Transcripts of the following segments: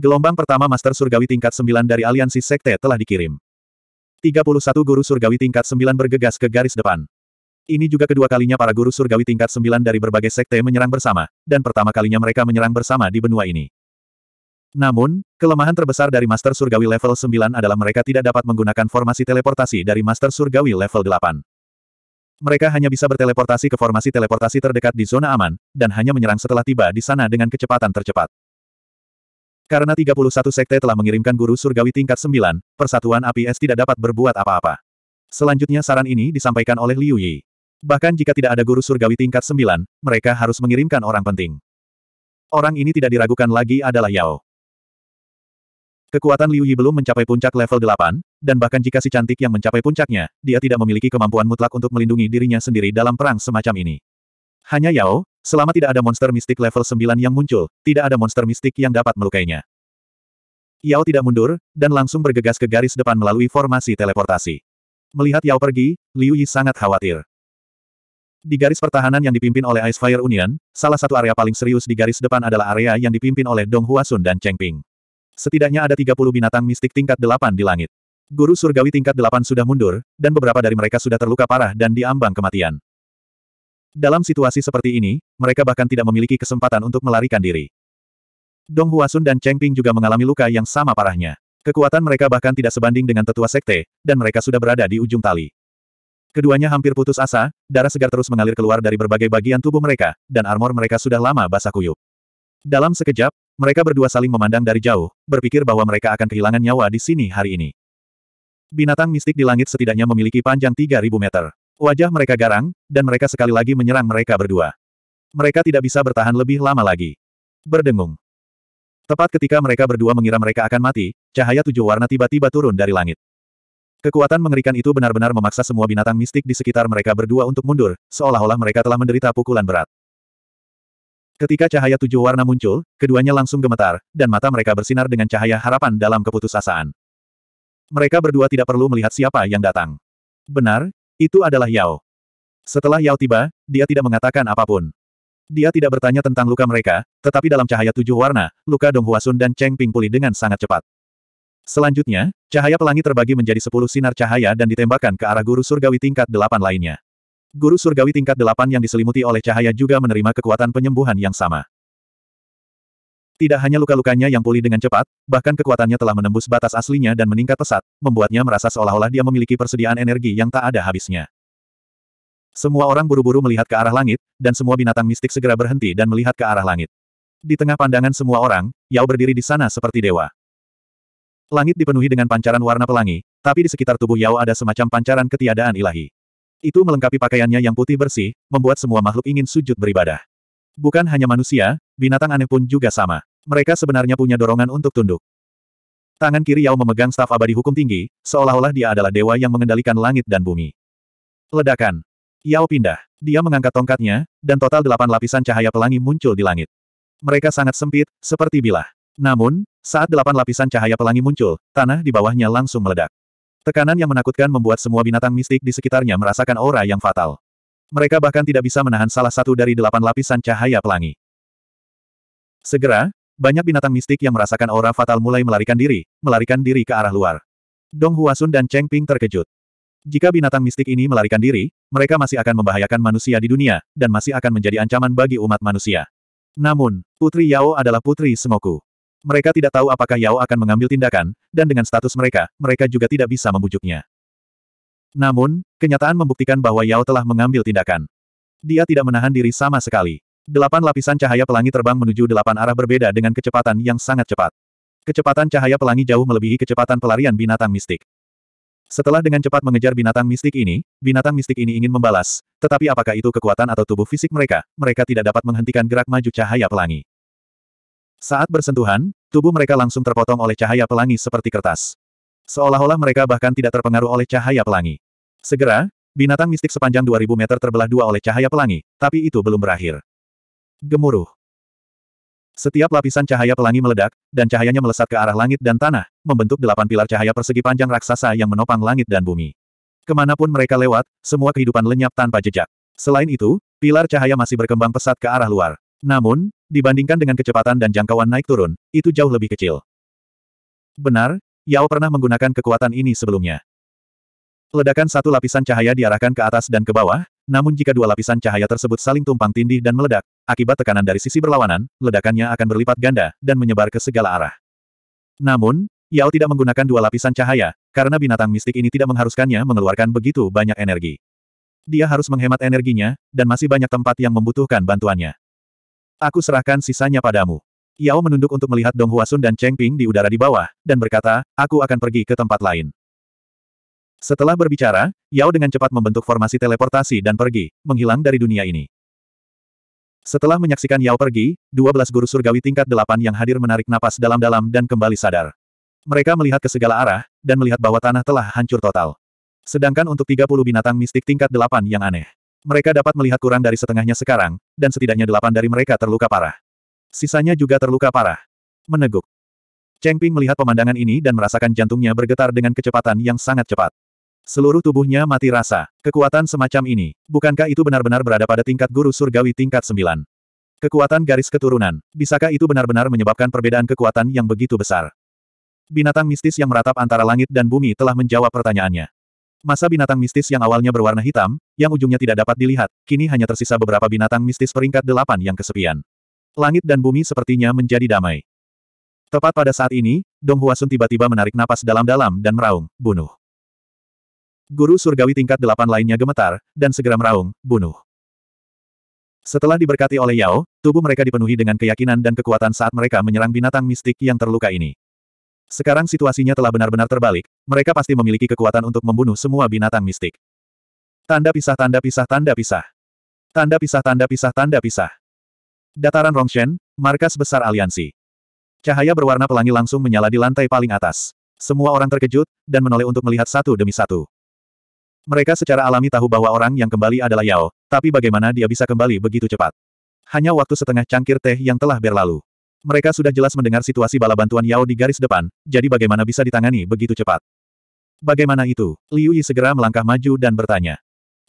Gelombang pertama Master Surgawi tingkat 9 dari Aliansi Sekte telah dikirim. 31 guru surgawi tingkat 9 bergegas ke garis depan. Ini juga kedua kalinya para guru surgawi tingkat 9 dari berbagai sekte menyerang bersama, dan pertama kalinya mereka menyerang bersama di benua ini. Namun, kelemahan terbesar dari Master Surgawi level 9 adalah mereka tidak dapat menggunakan formasi teleportasi dari Master Surgawi level 8. Mereka hanya bisa berteleportasi ke formasi teleportasi terdekat di zona aman, dan hanya menyerang setelah tiba di sana dengan kecepatan tercepat. Karena 31 sekte telah mengirimkan guru surgawi tingkat 9, Persatuan Api Es tidak dapat berbuat apa-apa. Selanjutnya saran ini disampaikan oleh Liu Yi. Bahkan jika tidak ada guru surgawi tingkat 9, mereka harus mengirimkan orang penting. Orang ini tidak diragukan lagi adalah Yao. Kekuatan Liu Yi belum mencapai puncak level 8, dan bahkan jika si cantik yang mencapai puncaknya, dia tidak memiliki kemampuan mutlak untuk melindungi dirinya sendiri dalam perang semacam ini. Hanya Yao, Selama tidak ada monster mistik level 9 yang muncul, tidak ada monster mistik yang dapat melukainya. Yao tidak mundur, dan langsung bergegas ke garis depan melalui formasi teleportasi. Melihat Yao pergi, Liu Yi sangat khawatir. Di garis pertahanan yang dipimpin oleh Ice Fire Union, salah satu area paling serius di garis depan adalah area yang dipimpin oleh Dong Huasun dan Cheng Ping. Setidaknya ada 30 binatang mistik tingkat 8 di langit. Guru surgawi tingkat 8 sudah mundur, dan beberapa dari mereka sudah terluka parah dan diambang kematian. Dalam situasi seperti ini, mereka bahkan tidak memiliki kesempatan untuk melarikan diri. Dong Huasun dan Cheng Ping juga mengalami luka yang sama parahnya. Kekuatan mereka bahkan tidak sebanding dengan tetua sekte, dan mereka sudah berada di ujung tali. Keduanya hampir putus asa, darah segar terus mengalir keluar dari berbagai bagian tubuh mereka, dan armor mereka sudah lama basah kuyup. Dalam sekejap, mereka berdua saling memandang dari jauh, berpikir bahwa mereka akan kehilangan nyawa di sini hari ini. Binatang mistik di langit setidaknya memiliki panjang 3.000 meter. Wajah mereka garang, dan mereka sekali lagi menyerang mereka berdua. Mereka tidak bisa bertahan lebih lama lagi. Berdengung. Tepat ketika mereka berdua mengira mereka akan mati, cahaya tujuh warna tiba-tiba turun dari langit. Kekuatan mengerikan itu benar-benar memaksa semua binatang mistik di sekitar mereka berdua untuk mundur, seolah-olah mereka telah menderita pukulan berat. Ketika cahaya tujuh warna muncul, keduanya langsung gemetar, dan mata mereka bersinar dengan cahaya harapan dalam keputusasaan. Mereka berdua tidak perlu melihat siapa yang datang. Benar, itu adalah Yao. Setelah Yao tiba, dia tidak mengatakan apapun. Dia tidak bertanya tentang luka mereka, tetapi dalam cahaya tujuh warna, luka Dong Huasun dan Cheng Ping pulih dengan sangat cepat. Selanjutnya, cahaya pelangi terbagi menjadi sepuluh sinar cahaya dan ditembakkan ke arah guru surgawi tingkat delapan lainnya. Guru surgawi tingkat delapan yang diselimuti oleh cahaya juga menerima kekuatan penyembuhan yang sama. Tidak hanya luka-lukanya yang pulih dengan cepat, bahkan kekuatannya telah menembus batas aslinya dan meningkat pesat, membuatnya merasa seolah-olah dia memiliki persediaan energi yang tak ada habisnya. Semua orang buru-buru melihat ke arah langit, dan semua binatang mistik segera berhenti dan melihat ke arah langit. Di tengah pandangan semua orang, Yao berdiri di sana seperti dewa. Langit dipenuhi dengan pancaran warna pelangi, tapi di sekitar tubuh Yao ada semacam pancaran ketiadaan ilahi. Itu melengkapi pakaiannya yang putih bersih, membuat semua makhluk ingin sujud beribadah. Bukan hanya manusia, binatang aneh pun juga sama. Mereka sebenarnya punya dorongan untuk tunduk. Tangan kiri Yao memegang staf abadi hukum tinggi, seolah-olah dia adalah dewa yang mengendalikan langit dan bumi. Ledakan. Yao pindah. Dia mengangkat tongkatnya, dan total delapan lapisan cahaya pelangi muncul di langit. Mereka sangat sempit, seperti bilah. Namun, saat delapan lapisan cahaya pelangi muncul, tanah di bawahnya langsung meledak. Tekanan yang menakutkan membuat semua binatang mistik di sekitarnya merasakan aura yang fatal. Mereka bahkan tidak bisa menahan salah satu dari delapan lapisan cahaya pelangi. Segera, banyak binatang mistik yang merasakan aura fatal mulai melarikan diri, melarikan diri ke arah luar. Dong Huasun dan Cheng Ping terkejut. Jika binatang mistik ini melarikan diri, mereka masih akan membahayakan manusia di dunia, dan masih akan menjadi ancaman bagi umat manusia. Namun, Putri Yao adalah Putri Semoku. Mereka tidak tahu apakah Yao akan mengambil tindakan, dan dengan status mereka, mereka juga tidak bisa membujuknya. Namun, kenyataan membuktikan bahwa Yao telah mengambil tindakan. Dia tidak menahan diri sama sekali. Delapan lapisan cahaya pelangi terbang menuju delapan arah berbeda dengan kecepatan yang sangat cepat. Kecepatan cahaya pelangi jauh melebihi kecepatan pelarian binatang mistik. Setelah dengan cepat mengejar binatang mistik ini, binatang mistik ini ingin membalas, tetapi apakah itu kekuatan atau tubuh fisik mereka, mereka tidak dapat menghentikan gerak maju cahaya pelangi. Saat bersentuhan, tubuh mereka langsung terpotong oleh cahaya pelangi seperti kertas. Seolah-olah mereka bahkan tidak terpengaruh oleh cahaya pelangi. Segera, binatang mistik sepanjang 2000 meter terbelah dua oleh cahaya pelangi, tapi itu belum berakhir. Gemuruh. Setiap lapisan cahaya pelangi meledak, dan cahayanya melesat ke arah langit dan tanah, membentuk delapan pilar cahaya persegi panjang raksasa yang menopang langit dan bumi. Kemanapun mereka lewat, semua kehidupan lenyap tanpa jejak. Selain itu, pilar cahaya masih berkembang pesat ke arah luar. Namun, dibandingkan dengan kecepatan dan jangkauan naik turun, itu jauh lebih kecil. Benar, Yao pernah menggunakan kekuatan ini sebelumnya. Ledakan satu lapisan cahaya diarahkan ke atas dan ke bawah, namun jika dua lapisan cahaya tersebut saling tumpang tindih dan meledak, akibat tekanan dari sisi berlawanan, ledakannya akan berlipat ganda, dan menyebar ke segala arah. Namun, Yao tidak menggunakan dua lapisan cahaya, karena binatang mistik ini tidak mengharuskannya mengeluarkan begitu banyak energi. Dia harus menghemat energinya, dan masih banyak tempat yang membutuhkan bantuannya. Aku serahkan sisanya padamu. Yao menunduk untuk melihat Dong Huasun dan Cheng Ping di udara di bawah, dan berkata, aku akan pergi ke tempat lain. Setelah berbicara, Yao dengan cepat membentuk formasi teleportasi dan pergi, menghilang dari dunia ini. Setelah menyaksikan Yao pergi, 12 guru surgawi tingkat 8 yang hadir menarik napas dalam-dalam dan kembali sadar. Mereka melihat ke segala arah, dan melihat bahwa tanah telah hancur total. Sedangkan untuk 30 binatang mistik tingkat 8 yang aneh. Mereka dapat melihat kurang dari setengahnya sekarang, dan setidaknya delapan dari mereka terluka parah. Sisanya juga terluka parah. Meneguk. Cheng Ping melihat pemandangan ini dan merasakan jantungnya bergetar dengan kecepatan yang sangat cepat. Seluruh tubuhnya mati rasa. Kekuatan semacam ini, bukankah itu benar-benar berada pada tingkat guru surgawi tingkat 9? Kekuatan garis keturunan, bisakah itu benar-benar menyebabkan perbedaan kekuatan yang begitu besar? Binatang mistis yang meratap antara langit dan bumi telah menjawab pertanyaannya. Masa binatang mistis yang awalnya berwarna hitam, yang ujungnya tidak dapat dilihat, kini hanya tersisa beberapa binatang mistis peringkat delapan yang kesepian. Langit dan bumi sepertinya menjadi damai. Tepat pada saat ini, Dong Huasun tiba-tiba menarik napas dalam-dalam dan meraung, bunuh. Guru surgawi tingkat delapan lainnya gemetar, dan segera meraung, bunuh. Setelah diberkati oleh Yao, tubuh mereka dipenuhi dengan keyakinan dan kekuatan saat mereka menyerang binatang mistik yang terluka ini. Sekarang situasinya telah benar-benar terbalik, mereka pasti memiliki kekuatan untuk membunuh semua binatang mistik. Tanda pisah tanda pisah tanda pisah. Tanda pisah tanda pisah tanda pisah. Dataran Rongshen, markas besar aliansi. Cahaya berwarna pelangi langsung menyala di lantai paling atas. Semua orang terkejut, dan menoleh untuk melihat satu demi satu. Mereka secara alami tahu bahwa orang yang kembali adalah Yao, tapi bagaimana dia bisa kembali begitu cepat? Hanya waktu setengah cangkir teh yang telah berlalu. Mereka sudah jelas mendengar situasi bala bantuan Yao di garis depan, jadi bagaimana bisa ditangani begitu cepat? Bagaimana itu? Liu Yi segera melangkah maju dan bertanya.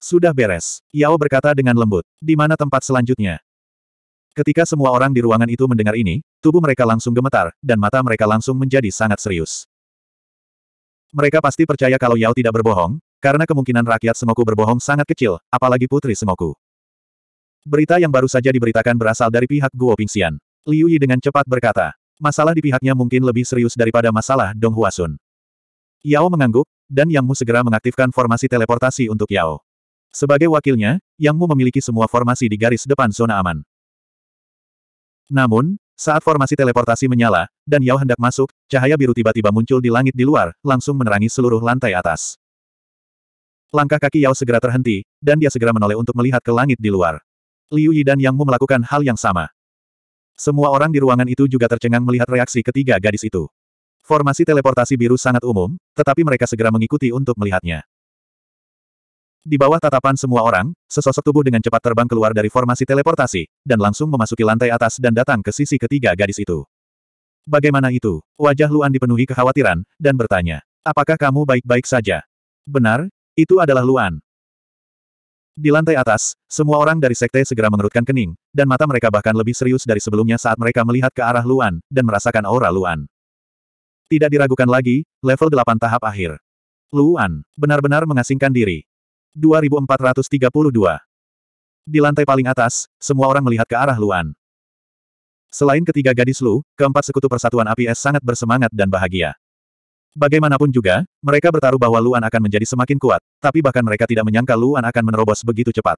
Sudah beres, Yao berkata dengan lembut. Di mana tempat selanjutnya? Ketika semua orang di ruangan itu mendengar ini, tubuh mereka langsung gemetar, dan mata mereka langsung menjadi sangat serius. Mereka pasti percaya kalau Yao tidak berbohong, karena kemungkinan rakyat Semoku berbohong sangat kecil, apalagi putri Semoku. Berita yang baru saja diberitakan berasal dari pihak Guo Pingxian. Liu Yi dengan cepat berkata, masalah di pihaknya mungkin lebih serius daripada masalah Dong Huasun. Yao mengangguk, dan Yang Mu segera mengaktifkan formasi teleportasi untuk Yao. Sebagai wakilnya, Yang Mu memiliki semua formasi di garis depan zona aman. Namun, saat formasi teleportasi menyala, dan Yao hendak masuk, cahaya biru tiba-tiba muncul di langit di luar, langsung menerangi seluruh lantai atas. Langkah kaki Yao segera terhenti, dan dia segera menoleh untuk melihat ke langit di luar. Liu Yi dan Yang Mu melakukan hal yang sama. Semua orang di ruangan itu juga tercengang melihat reaksi ketiga gadis itu. Formasi teleportasi biru sangat umum, tetapi mereka segera mengikuti untuk melihatnya. Di bawah tatapan semua orang, sesosok tubuh dengan cepat terbang keluar dari formasi teleportasi, dan langsung memasuki lantai atas dan datang ke sisi ketiga gadis itu. Bagaimana itu? Wajah Luan dipenuhi kekhawatiran, dan bertanya. Apakah kamu baik-baik saja? Benar, itu adalah Luan. Di lantai atas, semua orang dari sekte segera mengerutkan kening, dan mata mereka bahkan lebih serius dari sebelumnya saat mereka melihat ke arah Luan, dan merasakan aura Luan. Tidak diragukan lagi, level 8 tahap akhir. Luan, benar-benar mengasingkan diri. 2432. Di lantai paling atas, semua orang melihat ke arah Luan. Selain ketiga gadis Lu, keempat sekutu persatuan api es sangat bersemangat dan bahagia. Bagaimanapun juga, mereka bertaruh bahwa Luan akan menjadi semakin kuat, tapi bahkan mereka tidak menyangka Luan akan menerobos begitu cepat.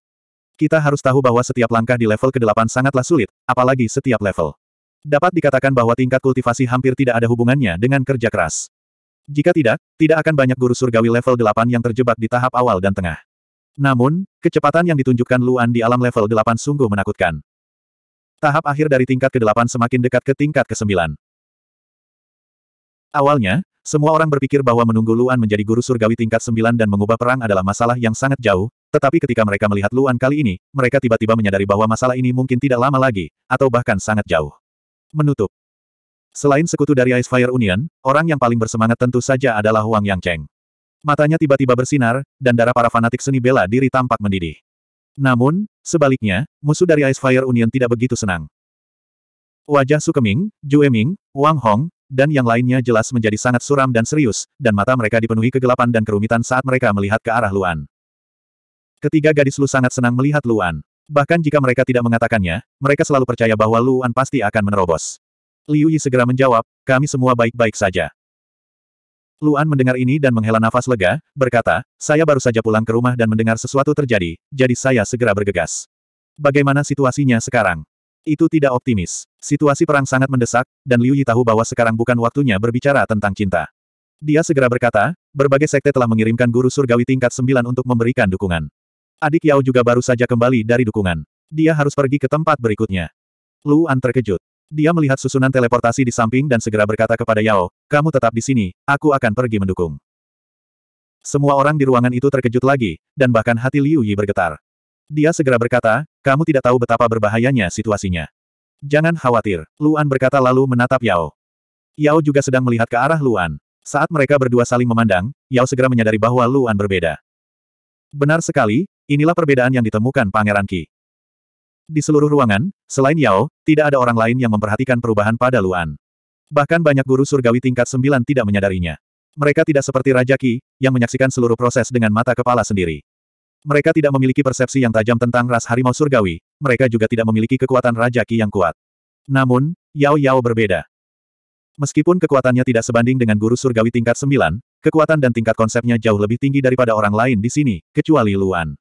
Kita harus tahu bahwa setiap langkah di level ke-8 sangatlah sulit, apalagi setiap level. Dapat dikatakan bahwa tingkat kultivasi hampir tidak ada hubungannya dengan kerja keras. Jika tidak, tidak akan banyak guru surgawi level 8 yang terjebak di tahap awal dan tengah. Namun, kecepatan yang ditunjukkan Luan di alam level 8 sungguh menakutkan. Tahap akhir dari tingkat ke-8 semakin dekat ke tingkat ke-9. Awalnya, semua orang berpikir bahwa menunggu Luan menjadi guru surgawi tingkat 9 dan mengubah perang adalah masalah yang sangat jauh, tetapi ketika mereka melihat Luan kali ini, mereka tiba-tiba menyadari bahwa masalah ini mungkin tidak lama lagi, atau bahkan sangat jauh. Menutup. Selain sekutu dari Ice Fire Union, orang yang paling bersemangat tentu saja adalah Huang Yang Cheng. Matanya tiba-tiba bersinar, dan darah para fanatik seni bela diri tampak mendidih. Namun, sebaliknya, musuh dari Ice Fire Union tidak begitu senang. Wajah Sukeming, Jueming, Wang Hong, dan yang lainnya jelas menjadi sangat suram dan serius, dan mata mereka dipenuhi kegelapan dan kerumitan saat mereka melihat ke arah Luan. Ketiga gadis Lu sangat senang melihat Luan. Bahkan jika mereka tidak mengatakannya, mereka selalu percaya bahwa Luan pasti akan menerobos. Liu Yi segera menjawab, kami semua baik-baik saja. Luan mendengar ini dan menghela nafas lega, berkata, saya baru saja pulang ke rumah dan mendengar sesuatu terjadi, jadi saya segera bergegas. Bagaimana situasinya sekarang? Itu tidak optimis. Situasi perang sangat mendesak, dan Liu Yi tahu bahwa sekarang bukan waktunya berbicara tentang cinta. Dia segera berkata, berbagai sekte telah mengirimkan guru surgawi tingkat 9 untuk memberikan dukungan. Adik Yao juga baru saja kembali dari dukungan. Dia harus pergi ke tempat berikutnya. Lu An terkejut. Dia melihat susunan teleportasi di samping dan segera berkata kepada Yao, kamu tetap di sini, aku akan pergi mendukung. Semua orang di ruangan itu terkejut lagi, dan bahkan hati Liu Yi bergetar. Dia segera berkata, kamu tidak tahu betapa berbahayanya situasinya. Jangan khawatir, Luan berkata lalu menatap Yao. Yao juga sedang melihat ke arah Luan. Saat mereka berdua saling memandang, Yao segera menyadari bahwa Luan berbeda. Benar sekali, inilah perbedaan yang ditemukan Pangeran Qi. Di seluruh ruangan, selain Yao, tidak ada orang lain yang memperhatikan perubahan pada Luan. Bahkan banyak guru surgawi tingkat sembilan tidak menyadarinya. Mereka tidak seperti Raja Qi, yang menyaksikan seluruh proses dengan mata kepala sendiri. Mereka tidak memiliki persepsi yang tajam tentang ras harimau surgawi, mereka juga tidak memiliki kekuatan Raja Ki yang kuat. Namun, Yao Yao berbeda. Meskipun kekuatannya tidak sebanding dengan guru surgawi tingkat 9, kekuatan dan tingkat konsepnya jauh lebih tinggi daripada orang lain di sini, kecuali Luan.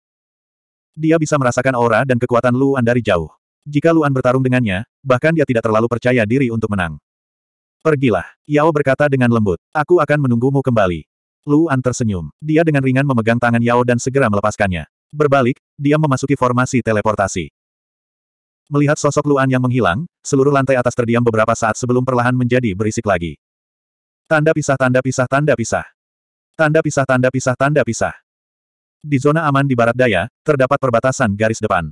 Dia bisa merasakan aura dan kekuatan Luan dari jauh. Jika Luan bertarung dengannya, bahkan dia tidak terlalu percaya diri untuk menang. Pergilah, Yao berkata dengan lembut. Aku akan menunggumu kembali. Luan tersenyum. Dia dengan ringan memegang tangan Yao dan segera melepaskannya. Berbalik, dia memasuki formasi teleportasi. Melihat sosok Luan yang menghilang, seluruh lantai atas terdiam beberapa saat sebelum perlahan menjadi berisik lagi. Tanda pisah tanda pisah tanda pisah. Tanda pisah tanda pisah tanda pisah. Di zona aman di barat daya, terdapat perbatasan garis depan.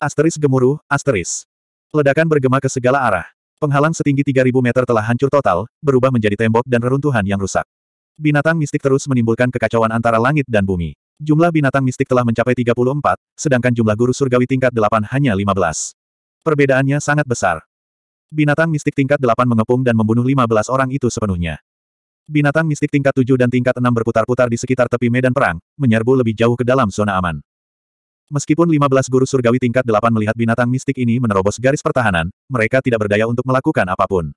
Asteris gemuruh, asteris. Ledakan bergema ke segala arah. Penghalang setinggi 3.000 meter telah hancur total, berubah menjadi tembok dan reruntuhan yang rusak. Binatang mistik terus menimbulkan kekacauan antara langit dan bumi. Jumlah binatang mistik telah mencapai 34, sedangkan jumlah guru surgawi tingkat 8 hanya 15. Perbedaannya sangat besar. Binatang mistik tingkat 8 mengepung dan membunuh 15 orang itu sepenuhnya. Binatang mistik tingkat 7 dan tingkat 6 berputar-putar di sekitar tepi medan perang, menyerbu lebih jauh ke dalam zona aman. Meskipun 15 guru surgawi tingkat 8 melihat binatang mistik ini menerobos garis pertahanan, mereka tidak berdaya untuk melakukan apapun.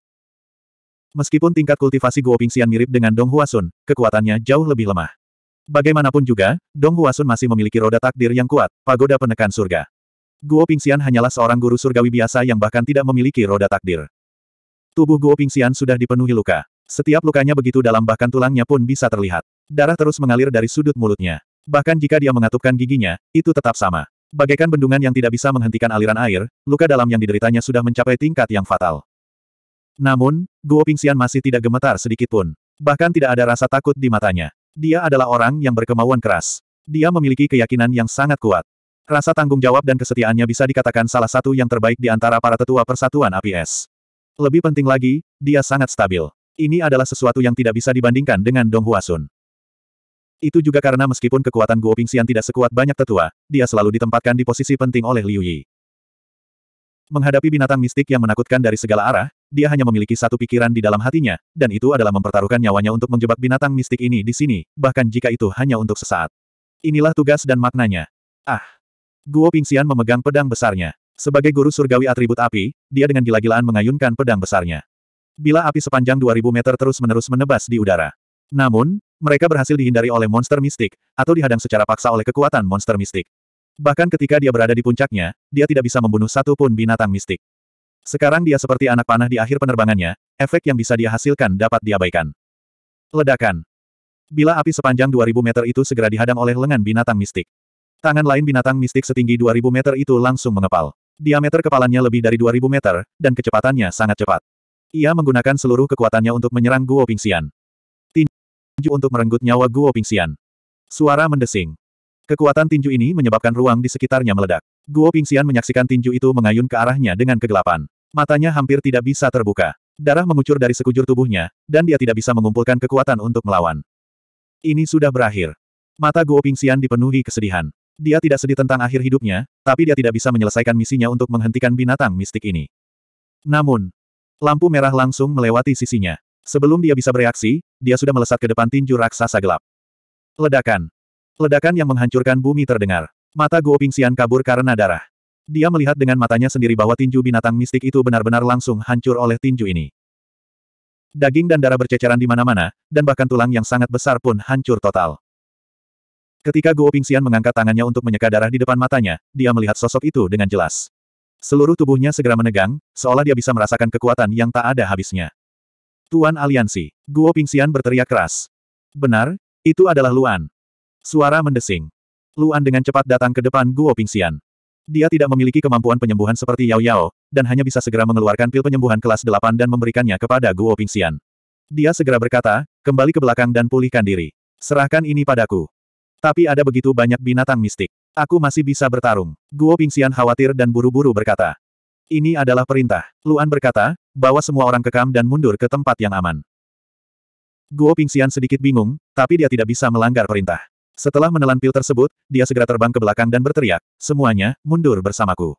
Meskipun tingkat kultivasi Guo Pingxian mirip dengan Dong Huasun, kekuatannya jauh lebih lemah. Bagaimanapun juga, Dong Huasun masih memiliki roda takdir yang kuat, pagoda penekan surga. Guo Pingxian hanyalah seorang guru surgawi biasa yang bahkan tidak memiliki roda takdir. Tubuh Guo Pingxian sudah dipenuhi luka. Setiap lukanya begitu dalam bahkan tulangnya pun bisa terlihat. Darah terus mengalir dari sudut mulutnya. Bahkan jika dia mengatupkan giginya, itu tetap sama. Bagaikan bendungan yang tidak bisa menghentikan aliran air, luka dalam yang dideritanya sudah mencapai tingkat yang fatal. Namun, Guo Pingxian masih tidak gemetar sedikitpun. Bahkan tidak ada rasa takut di matanya. Dia adalah orang yang berkemauan keras. Dia memiliki keyakinan yang sangat kuat. Rasa tanggung jawab dan kesetiaannya bisa dikatakan salah satu yang terbaik di antara para tetua persatuan APS. Lebih penting lagi, dia sangat stabil. Ini adalah sesuatu yang tidak bisa dibandingkan dengan Dong Huasun. Itu juga karena meskipun kekuatan Guo Pingxian tidak sekuat banyak tetua, dia selalu ditempatkan di posisi penting oleh Liu Yi. Menghadapi binatang mistik yang menakutkan dari segala arah, dia hanya memiliki satu pikiran di dalam hatinya, dan itu adalah mempertaruhkan nyawanya untuk menjebak binatang mistik ini di sini, bahkan jika itu hanya untuk sesaat. Inilah tugas dan maknanya. Ah! Guo Pingxian memegang pedang besarnya. Sebagai guru surgawi atribut api, dia dengan gila-gilaan mengayunkan pedang besarnya. Bila api sepanjang 2000 meter terus-menerus menebas di udara. Namun, mereka berhasil dihindari oleh monster mistik, atau dihadang secara paksa oleh kekuatan monster mistik. Bahkan ketika dia berada di puncaknya, dia tidak bisa membunuh satu pun binatang mistik. Sekarang dia seperti anak panah di akhir penerbangannya, efek yang bisa dia hasilkan dapat diabaikan. Ledakan. Bila api sepanjang 2000 meter itu segera dihadang oleh lengan binatang mistik. Tangan lain binatang mistik setinggi 2000 meter itu langsung mengepal. Diameter kepalanya lebih dari 2000 meter, dan kecepatannya sangat cepat. Ia menggunakan seluruh kekuatannya untuk menyerang Guo Pingxian. Tinju untuk merenggut nyawa Guo Pingxian. Suara mendesing. Kekuatan tinju ini menyebabkan ruang di sekitarnya meledak. Guo Pingxian menyaksikan tinju itu mengayun ke arahnya dengan kegelapan. Matanya hampir tidak bisa terbuka. Darah mengucur dari sekujur tubuhnya, dan dia tidak bisa mengumpulkan kekuatan untuk melawan. Ini sudah berakhir. Mata Guo Pingxian dipenuhi kesedihan. Dia tidak sedih tentang akhir hidupnya, tapi dia tidak bisa menyelesaikan misinya untuk menghentikan binatang mistik ini. Namun, lampu merah langsung melewati sisinya. Sebelum dia bisa bereaksi, dia sudah melesat ke depan tinju raksasa gelap. Ledakan. Ledakan yang menghancurkan bumi terdengar. Mata Guo Pingxian kabur karena darah. Dia melihat dengan matanya sendiri bahwa tinju binatang mistik itu benar-benar langsung hancur oleh tinju ini. Daging dan darah berceceran di mana-mana, dan bahkan tulang yang sangat besar pun hancur total. Ketika Guo Pingxian mengangkat tangannya untuk menyeka darah di depan matanya, dia melihat sosok itu dengan jelas. Seluruh tubuhnya segera menegang, seolah dia bisa merasakan kekuatan yang tak ada habisnya. Tuan Aliansi, Guo Pingxian berteriak keras. Benar, itu adalah Luan. Suara mendesing. Luan dengan cepat datang ke depan Guo Pingxian. Dia tidak memiliki kemampuan penyembuhan seperti Yao Yao, dan hanya bisa segera mengeluarkan pil penyembuhan kelas 8 dan memberikannya kepada Guo Pingxian. Dia segera berkata, kembali ke belakang dan pulihkan diri. Serahkan ini padaku. Tapi ada begitu banyak binatang mistik. Aku masih bisa bertarung. Guo Pingxian khawatir dan buru-buru berkata. Ini adalah perintah. Luan berkata, bawa semua orang kekam dan mundur ke tempat yang aman. Guo Pingxian sedikit bingung, tapi dia tidak bisa melanggar perintah. Setelah menelan pil tersebut, dia segera terbang ke belakang dan berteriak, semuanya, mundur bersamaku.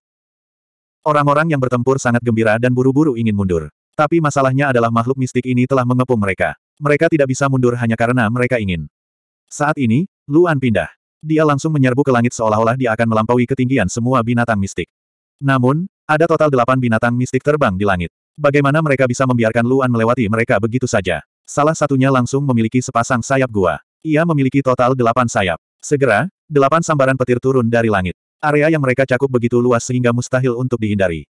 Orang-orang yang bertempur sangat gembira dan buru-buru ingin mundur. Tapi masalahnya adalah makhluk mistik ini telah mengepung mereka. Mereka tidak bisa mundur hanya karena mereka ingin. Saat ini, Luan pindah. Dia langsung menyerbu ke langit seolah-olah dia akan melampaui ketinggian semua binatang mistik. Namun, ada total delapan binatang mistik terbang di langit. Bagaimana mereka bisa membiarkan Luan melewati mereka begitu saja? Salah satunya langsung memiliki sepasang sayap gua. Ia memiliki total delapan sayap. Segera, delapan sambaran petir turun dari langit. Area yang mereka cakup begitu luas sehingga mustahil untuk dihindari.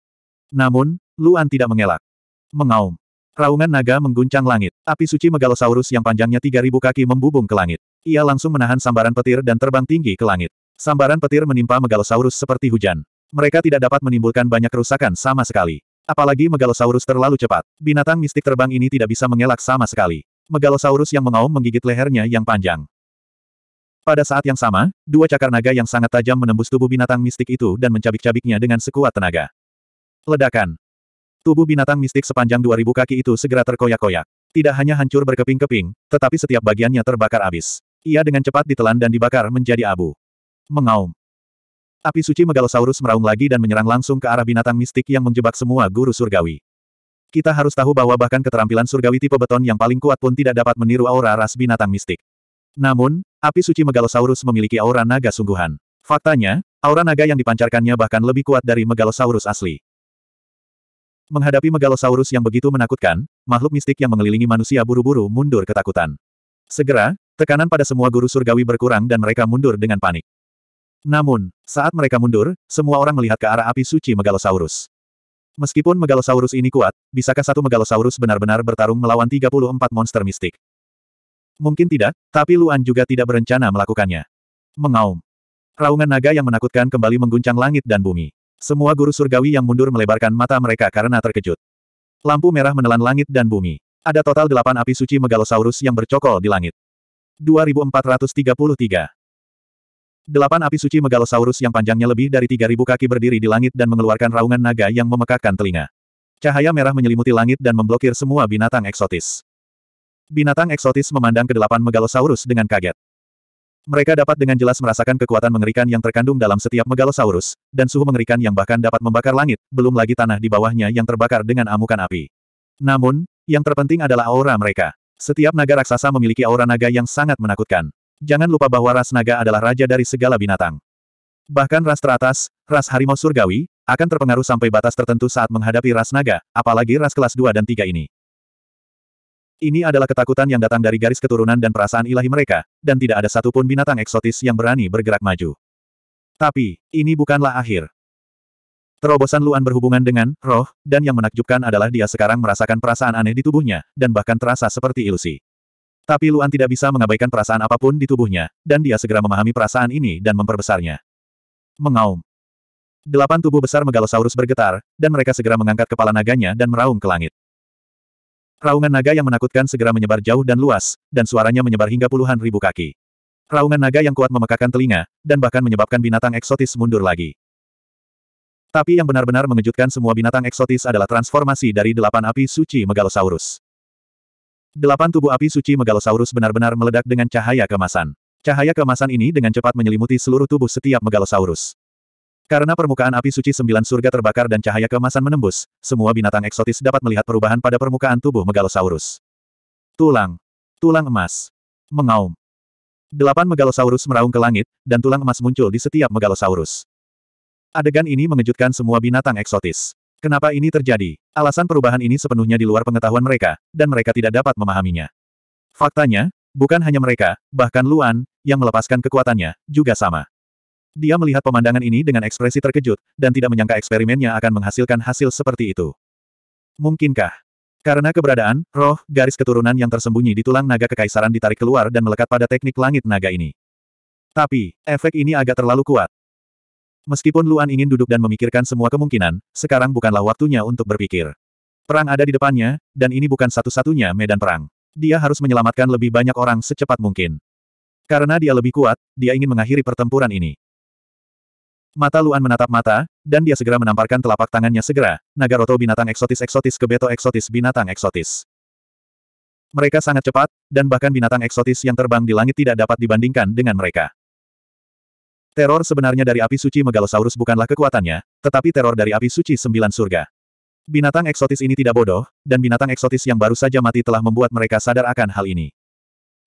Namun, Luan tidak mengelak. Mengaum. Raungan naga mengguncang langit. Api suci Megalosaurus yang panjangnya 3000 kaki membubung ke langit. Ia langsung menahan sambaran petir dan terbang tinggi ke langit. Sambaran petir menimpa Megalosaurus seperti hujan. Mereka tidak dapat menimbulkan banyak kerusakan sama sekali. Apalagi Megalosaurus terlalu cepat. Binatang mistik terbang ini tidak bisa mengelak sama sekali. Megalosaurus yang mengaum menggigit lehernya yang panjang. Pada saat yang sama, dua cakar naga yang sangat tajam menembus tubuh binatang mistik itu dan mencabik-cabiknya dengan sekuat tenaga. Ledakan. Tubuh binatang mistik sepanjang 2000 kaki itu segera terkoyak-koyak. Tidak hanya hancur berkeping-keping, tetapi setiap bagiannya terbakar abis. Ia dengan cepat ditelan dan dibakar menjadi abu. Mengaum. Api suci Megalosaurus meraung lagi dan menyerang langsung ke arah binatang mistik yang menjebak semua guru surgawi. Kita harus tahu bahwa bahkan keterampilan surgawi tipe beton yang paling kuat pun tidak dapat meniru aura ras binatang mistik. Namun, api suci Megalosaurus memiliki aura naga sungguhan. Faktanya, aura naga yang dipancarkannya bahkan lebih kuat dari Megalosaurus asli. Menghadapi Megalosaurus yang begitu menakutkan, makhluk mistik yang mengelilingi manusia buru-buru mundur ketakutan. Segera, tekanan pada semua guru surgawi berkurang dan mereka mundur dengan panik. Namun, saat mereka mundur, semua orang melihat ke arah api suci Megalosaurus. Meskipun Megalosaurus ini kuat, bisakah satu Megalosaurus benar-benar bertarung melawan 34 monster mistik? Mungkin tidak, tapi Luan juga tidak berencana melakukannya. Mengaum. Raungan naga yang menakutkan kembali mengguncang langit dan bumi. Semua guru surgawi yang mundur melebarkan mata mereka karena terkejut. Lampu merah menelan langit dan bumi. Ada total delapan api suci Megalosaurus yang bercokol di langit. 2433 Delapan api suci Megalosaurus yang panjangnya lebih dari 3.000 kaki berdiri di langit dan mengeluarkan raungan naga yang memekakkan telinga. Cahaya merah menyelimuti langit dan memblokir semua binatang eksotis. Binatang eksotis memandang ke delapan Megalosaurus dengan kaget. Mereka dapat dengan jelas merasakan kekuatan mengerikan yang terkandung dalam setiap Megalosaurus, dan suhu mengerikan yang bahkan dapat membakar langit, belum lagi tanah di bawahnya yang terbakar dengan amukan api. Namun, yang terpenting adalah aura mereka. Setiap naga raksasa memiliki aura naga yang sangat menakutkan. Jangan lupa bahwa ras naga adalah raja dari segala binatang. Bahkan ras teratas, ras harimau surgawi, akan terpengaruh sampai batas tertentu saat menghadapi ras naga, apalagi ras kelas 2 dan 3 ini. Ini adalah ketakutan yang datang dari garis keturunan dan perasaan ilahi mereka, dan tidak ada satupun binatang eksotis yang berani bergerak maju. Tapi, ini bukanlah akhir. Terobosan Luan berhubungan dengan roh, dan yang menakjubkan adalah dia sekarang merasakan perasaan aneh di tubuhnya, dan bahkan terasa seperti ilusi. Tapi Luan tidak bisa mengabaikan perasaan apapun di tubuhnya, dan dia segera memahami perasaan ini dan memperbesarnya. Mengaum. Delapan tubuh besar Megalosaurus bergetar, dan mereka segera mengangkat kepala naganya dan meraung ke langit. Raungan naga yang menakutkan segera menyebar jauh dan luas, dan suaranya menyebar hingga puluhan ribu kaki. Raungan naga yang kuat memekakan telinga, dan bahkan menyebabkan binatang eksotis mundur lagi. Tapi yang benar-benar mengejutkan semua binatang eksotis adalah transformasi dari delapan api suci Megalosaurus. Delapan tubuh api suci Megalosaurus benar-benar meledak dengan cahaya kemasan. Cahaya kemasan ini dengan cepat menyelimuti seluruh tubuh setiap Megalosaurus. Karena permukaan api suci sembilan surga terbakar dan cahaya kemasan menembus, semua binatang eksotis dapat melihat perubahan pada permukaan tubuh Megalosaurus. Tulang. Tulang emas. Mengaum. Delapan Megalosaurus meraung ke langit, dan tulang emas muncul di setiap Megalosaurus. Adegan ini mengejutkan semua binatang eksotis. Kenapa ini terjadi? Alasan perubahan ini sepenuhnya di luar pengetahuan mereka, dan mereka tidak dapat memahaminya. Faktanya, bukan hanya mereka, bahkan Luan, yang melepaskan kekuatannya, juga sama. Dia melihat pemandangan ini dengan ekspresi terkejut, dan tidak menyangka eksperimennya akan menghasilkan hasil seperti itu. Mungkinkah? Karena keberadaan, roh, garis keturunan yang tersembunyi di tulang naga kekaisaran ditarik keluar dan melekat pada teknik langit naga ini. Tapi, efek ini agak terlalu kuat. Meskipun Luan ingin duduk dan memikirkan semua kemungkinan, sekarang bukanlah waktunya untuk berpikir. Perang ada di depannya, dan ini bukan satu-satunya medan perang. Dia harus menyelamatkan lebih banyak orang secepat mungkin. Karena dia lebih kuat, dia ingin mengakhiri pertempuran ini. Mata Luan menatap mata, dan dia segera menamparkan telapak tangannya segera, Nagaroto binatang eksotis-eksotis ke Beto eksotis binatang eksotis. Mereka sangat cepat, dan bahkan binatang eksotis yang terbang di langit tidak dapat dibandingkan dengan mereka. Teror sebenarnya dari api suci Megalosaurus bukanlah kekuatannya, tetapi teror dari api suci sembilan surga. Binatang eksotis ini tidak bodoh, dan binatang eksotis yang baru saja mati telah membuat mereka sadar akan hal ini.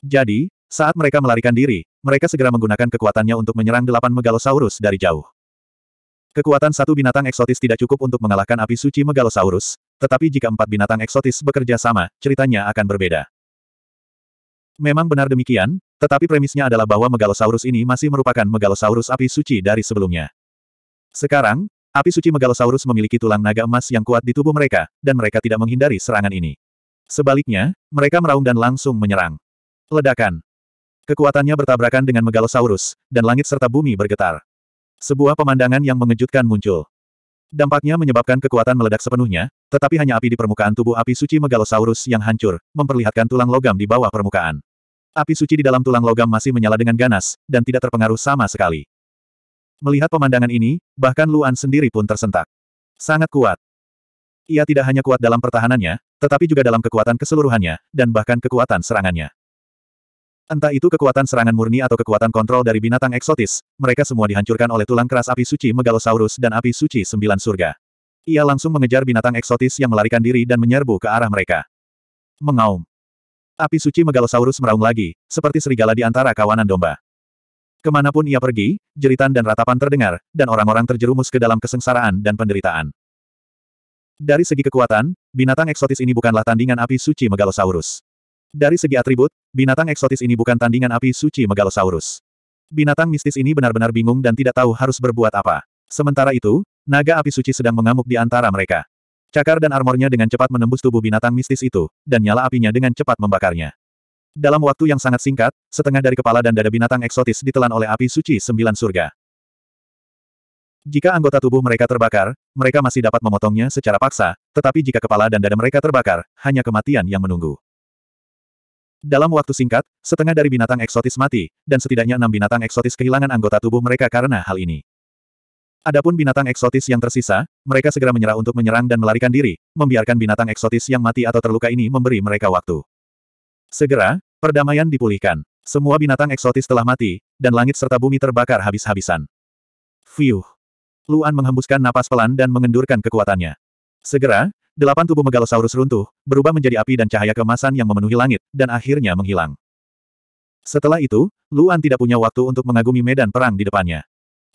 Jadi, saat mereka melarikan diri, mereka segera menggunakan kekuatannya untuk menyerang delapan Megalosaurus dari jauh. Kekuatan satu binatang eksotis tidak cukup untuk mengalahkan api suci Megalosaurus, tetapi jika empat binatang eksotis bekerja sama, ceritanya akan berbeda. Memang benar demikian, tetapi premisnya adalah bahwa Megalosaurus ini masih merupakan Megalosaurus api suci dari sebelumnya. Sekarang, api suci Megalosaurus memiliki tulang naga emas yang kuat di tubuh mereka, dan mereka tidak menghindari serangan ini. Sebaliknya, mereka meraung dan langsung menyerang. Ledakan. Kekuatannya bertabrakan dengan Megalosaurus, dan langit serta bumi bergetar. Sebuah pemandangan yang mengejutkan muncul. Dampaknya menyebabkan kekuatan meledak sepenuhnya, tetapi hanya api di permukaan tubuh api suci Megalosaurus yang hancur, memperlihatkan tulang logam di bawah permukaan. Api suci di dalam tulang logam masih menyala dengan ganas, dan tidak terpengaruh sama sekali. Melihat pemandangan ini, bahkan Luan sendiri pun tersentak. Sangat kuat. Ia tidak hanya kuat dalam pertahanannya, tetapi juga dalam kekuatan keseluruhannya, dan bahkan kekuatan serangannya. Entah itu kekuatan serangan murni atau kekuatan kontrol dari binatang eksotis, mereka semua dihancurkan oleh tulang keras api suci Megalosaurus dan api suci sembilan surga. Ia langsung mengejar binatang eksotis yang melarikan diri dan menyerbu ke arah mereka. Mengaum. Api suci Megalosaurus meraung lagi, seperti serigala di antara kawanan domba. Kemanapun ia pergi, jeritan dan ratapan terdengar, dan orang-orang terjerumus ke dalam kesengsaraan dan penderitaan. Dari segi kekuatan, binatang eksotis ini bukanlah tandingan api suci Megalosaurus. Dari segi atribut, binatang eksotis ini bukan tandingan api suci Megalosaurus. Binatang mistis ini benar-benar bingung dan tidak tahu harus berbuat apa. Sementara itu, naga api suci sedang mengamuk di antara mereka. Cakar dan armornya dengan cepat menembus tubuh binatang mistis itu, dan nyala apinya dengan cepat membakarnya. Dalam waktu yang sangat singkat, setengah dari kepala dan dada binatang eksotis ditelan oleh api suci sembilan surga. Jika anggota tubuh mereka terbakar, mereka masih dapat memotongnya secara paksa, tetapi jika kepala dan dada mereka terbakar, hanya kematian yang menunggu. Dalam waktu singkat, setengah dari binatang eksotis mati, dan setidaknya enam binatang eksotis kehilangan anggota tubuh mereka karena hal ini. Adapun binatang eksotis yang tersisa, mereka segera menyerah untuk menyerang dan melarikan diri, membiarkan binatang eksotis yang mati atau terluka ini memberi mereka waktu. Segera, perdamaian dipulihkan. Semua binatang eksotis telah mati, dan langit serta bumi terbakar habis-habisan. Fiuh! Luan menghembuskan napas pelan dan mengendurkan kekuatannya. Segera, delapan tubuh megalosaurus runtuh, berubah menjadi api dan cahaya kemasan yang memenuhi langit, dan akhirnya menghilang. Setelah itu, Luan tidak punya waktu untuk mengagumi medan perang di depannya.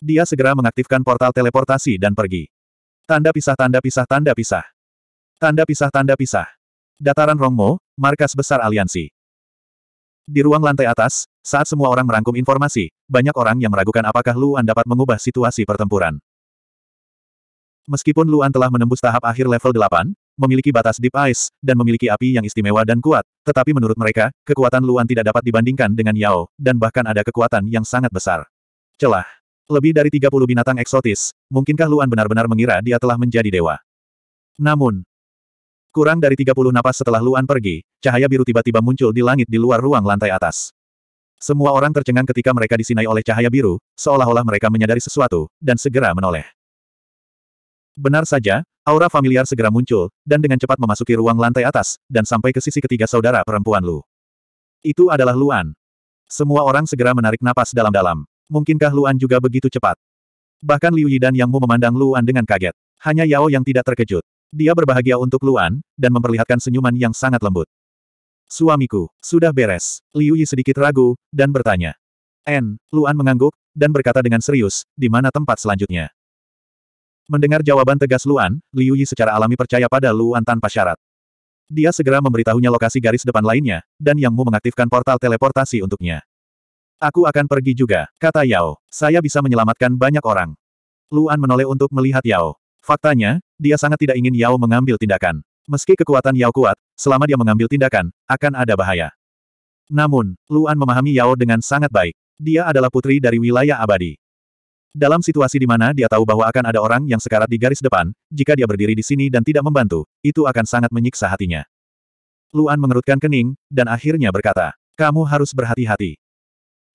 Dia segera mengaktifkan portal teleportasi dan pergi. Tanda pisah tanda pisah tanda pisah. Tanda pisah tanda pisah. Dataran Rongmo, markas besar aliansi. Di ruang lantai atas, saat semua orang merangkum informasi, banyak orang yang meragukan apakah Luan dapat mengubah situasi pertempuran. Meskipun Luan telah menembus tahap akhir level 8, memiliki batas Deep Ice, dan memiliki api yang istimewa dan kuat, tetapi menurut mereka, kekuatan Luan tidak dapat dibandingkan dengan Yao, dan bahkan ada kekuatan yang sangat besar. Celah lebih dari 30 binatang eksotis, mungkinkah Luan benar-benar mengira dia telah menjadi dewa? Namun, kurang dari 30 napas setelah Luan pergi, cahaya biru tiba-tiba muncul di langit di luar ruang lantai atas. Semua orang tercengang ketika mereka disinai oleh cahaya biru, seolah-olah mereka menyadari sesuatu, dan segera menoleh. Benar saja, aura familiar segera muncul, dan dengan cepat memasuki ruang lantai atas, dan sampai ke sisi ketiga saudara perempuan Lu. Itu adalah Luan. Semua orang segera menarik napas dalam-dalam. Mungkinkah Luan juga begitu cepat? Bahkan Liu Yi dan yang Mu memandang Luan dengan kaget. Hanya Yao yang tidak terkejut. Dia berbahagia untuk Luan, dan memperlihatkan senyuman yang sangat lembut. Suamiku, sudah beres. Liu Yi sedikit ragu, dan bertanya. En, Luan mengangguk, dan berkata dengan serius, di mana tempat selanjutnya. Mendengar jawaban tegas Luan, Liu Yi secara alami percaya pada Luan tanpa syarat. Dia segera memberitahunya lokasi garis depan lainnya, dan Yang Mu mengaktifkan portal teleportasi untuknya. Aku akan pergi juga, kata Yao. Saya bisa menyelamatkan banyak orang. Luan menoleh untuk melihat Yao. Faktanya, dia sangat tidak ingin Yao mengambil tindakan. Meski kekuatan Yao kuat, selama dia mengambil tindakan, akan ada bahaya. Namun, Luan memahami Yao dengan sangat baik. Dia adalah putri dari wilayah abadi. Dalam situasi di mana dia tahu bahwa akan ada orang yang sekarat di garis depan, jika dia berdiri di sini dan tidak membantu, itu akan sangat menyiksa hatinya. Luan mengerutkan kening, dan akhirnya berkata, kamu harus berhati-hati.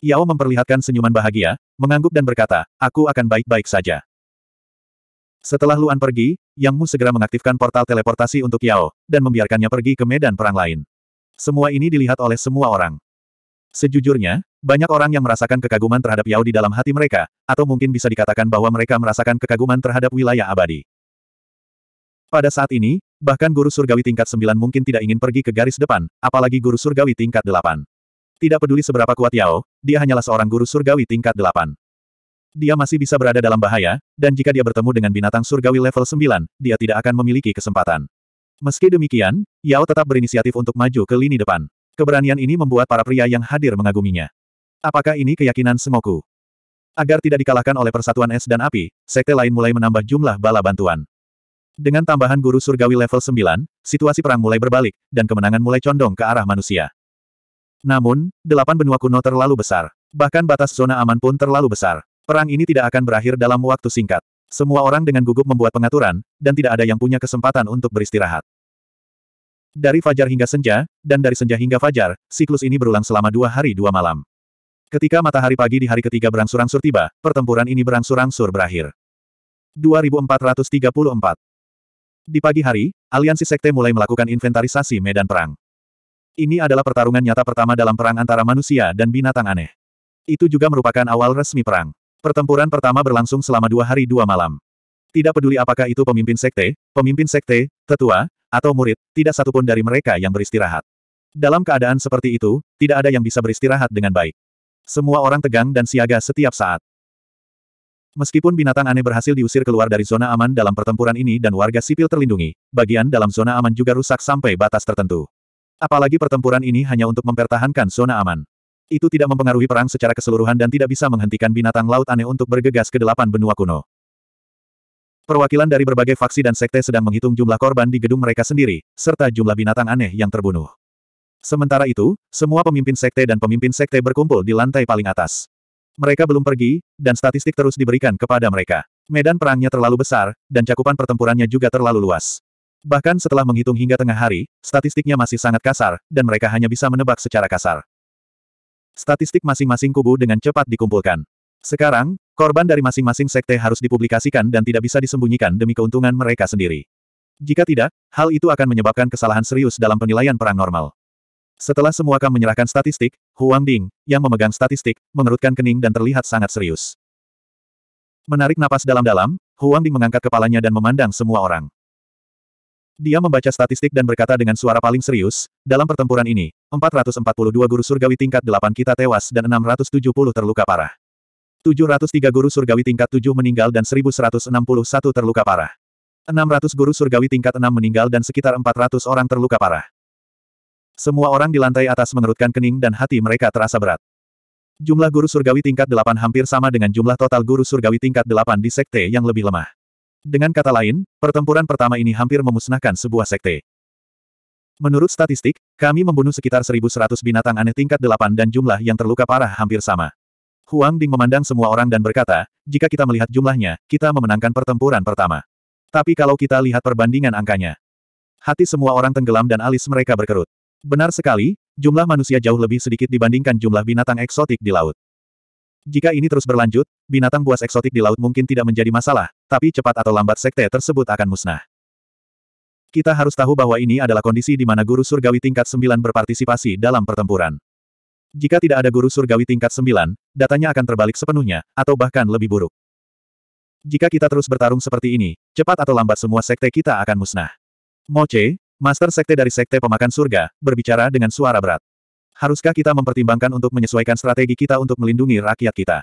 Yao memperlihatkan senyuman bahagia, mengangguk dan berkata, aku akan baik-baik saja. Setelah Luan pergi, Yang Mu segera mengaktifkan portal teleportasi untuk Yao, dan membiarkannya pergi ke medan perang lain. Semua ini dilihat oleh semua orang. Sejujurnya, banyak orang yang merasakan kekaguman terhadap Yao di dalam hati mereka, atau mungkin bisa dikatakan bahwa mereka merasakan kekaguman terhadap wilayah abadi. Pada saat ini, bahkan guru surgawi tingkat 9 mungkin tidak ingin pergi ke garis depan, apalagi guru surgawi tingkat 8. Tidak peduli seberapa kuat Yao, dia hanyalah seorang guru surgawi tingkat 8. Dia masih bisa berada dalam bahaya, dan jika dia bertemu dengan binatang surgawi level 9, dia tidak akan memiliki kesempatan. Meski demikian, Yao tetap berinisiatif untuk maju ke lini depan. Keberanian ini membuat para pria yang hadir mengaguminya. Apakah ini keyakinan semoku? Agar tidak dikalahkan oleh persatuan es dan api, sekte lain mulai menambah jumlah bala bantuan. Dengan tambahan guru surgawi level 9, situasi perang mulai berbalik, dan kemenangan mulai condong ke arah manusia. Namun, delapan benua kuno terlalu besar. Bahkan batas zona aman pun terlalu besar. Perang ini tidak akan berakhir dalam waktu singkat. Semua orang dengan gugup membuat pengaturan, dan tidak ada yang punya kesempatan untuk beristirahat. Dari fajar hingga senja, dan dari senja hingga fajar, siklus ini berulang selama dua hari dua malam. Ketika matahari pagi di hari ketiga berangsur-angsur tiba, pertempuran ini berangsur-angsur berakhir. 2434 Di pagi hari, aliansi sekte mulai melakukan inventarisasi medan perang. Ini adalah pertarungan nyata pertama dalam perang antara manusia dan binatang aneh. Itu juga merupakan awal resmi perang. Pertempuran pertama berlangsung selama dua hari dua malam. Tidak peduli apakah itu pemimpin sekte, pemimpin sekte, tetua, atau murid, tidak satupun dari mereka yang beristirahat. Dalam keadaan seperti itu, tidak ada yang bisa beristirahat dengan baik. Semua orang tegang dan siaga setiap saat. Meskipun binatang aneh berhasil diusir keluar dari zona aman dalam pertempuran ini dan warga sipil terlindungi, bagian dalam zona aman juga rusak sampai batas tertentu. Apalagi pertempuran ini hanya untuk mempertahankan zona aman. Itu tidak mempengaruhi perang secara keseluruhan dan tidak bisa menghentikan binatang laut aneh untuk bergegas ke delapan benua kuno. Perwakilan dari berbagai faksi dan sekte sedang menghitung jumlah korban di gedung mereka sendiri, serta jumlah binatang aneh yang terbunuh. Sementara itu, semua pemimpin sekte dan pemimpin sekte berkumpul di lantai paling atas. Mereka belum pergi, dan statistik terus diberikan kepada mereka. Medan perangnya terlalu besar, dan cakupan pertempurannya juga terlalu luas. Bahkan setelah menghitung hingga tengah hari, statistiknya masih sangat kasar, dan mereka hanya bisa menebak secara kasar. Statistik masing-masing kubu dengan cepat dikumpulkan. Sekarang, korban dari masing-masing sekte harus dipublikasikan dan tidak bisa disembunyikan demi keuntungan mereka sendiri. Jika tidak, hal itu akan menyebabkan kesalahan serius dalam penilaian perang normal. Setelah semua kam menyerahkan statistik, Huang Ding, yang memegang statistik, mengerutkan kening dan terlihat sangat serius. Menarik napas dalam-dalam, Huang Ding mengangkat kepalanya dan memandang semua orang. Dia membaca statistik dan berkata dengan suara paling serius, dalam pertempuran ini, 442 guru surgawi tingkat 8 kita tewas dan 670 terluka parah. 703 guru surgawi tingkat 7 meninggal dan 1161 terluka parah. 600 guru surgawi tingkat 6 meninggal dan sekitar 400 orang terluka parah. Semua orang di lantai atas mengerutkan kening dan hati mereka terasa berat. Jumlah guru surgawi tingkat 8 hampir sama dengan jumlah total guru surgawi tingkat 8 di sekte yang lebih lemah. Dengan kata lain, pertempuran pertama ini hampir memusnahkan sebuah sekte. Menurut statistik, kami membunuh sekitar 1.100 binatang aneh tingkat 8 dan jumlah yang terluka parah hampir sama. Huang Ding memandang semua orang dan berkata, jika kita melihat jumlahnya, kita memenangkan pertempuran pertama. Tapi kalau kita lihat perbandingan angkanya, hati semua orang tenggelam dan alis mereka berkerut. Benar sekali, jumlah manusia jauh lebih sedikit dibandingkan jumlah binatang eksotik di laut. Jika ini terus berlanjut, binatang buas eksotik di laut mungkin tidak menjadi masalah, tapi cepat atau lambat sekte tersebut akan musnah. Kita harus tahu bahwa ini adalah kondisi di mana guru surgawi tingkat 9 berpartisipasi dalam pertempuran. Jika tidak ada guru surgawi tingkat 9, datanya akan terbalik sepenuhnya, atau bahkan lebih buruk. Jika kita terus bertarung seperti ini, cepat atau lambat semua sekte kita akan musnah. Moce, master sekte dari sekte pemakan surga, berbicara dengan suara berat. Haruskah kita mempertimbangkan untuk menyesuaikan strategi kita untuk melindungi rakyat kita?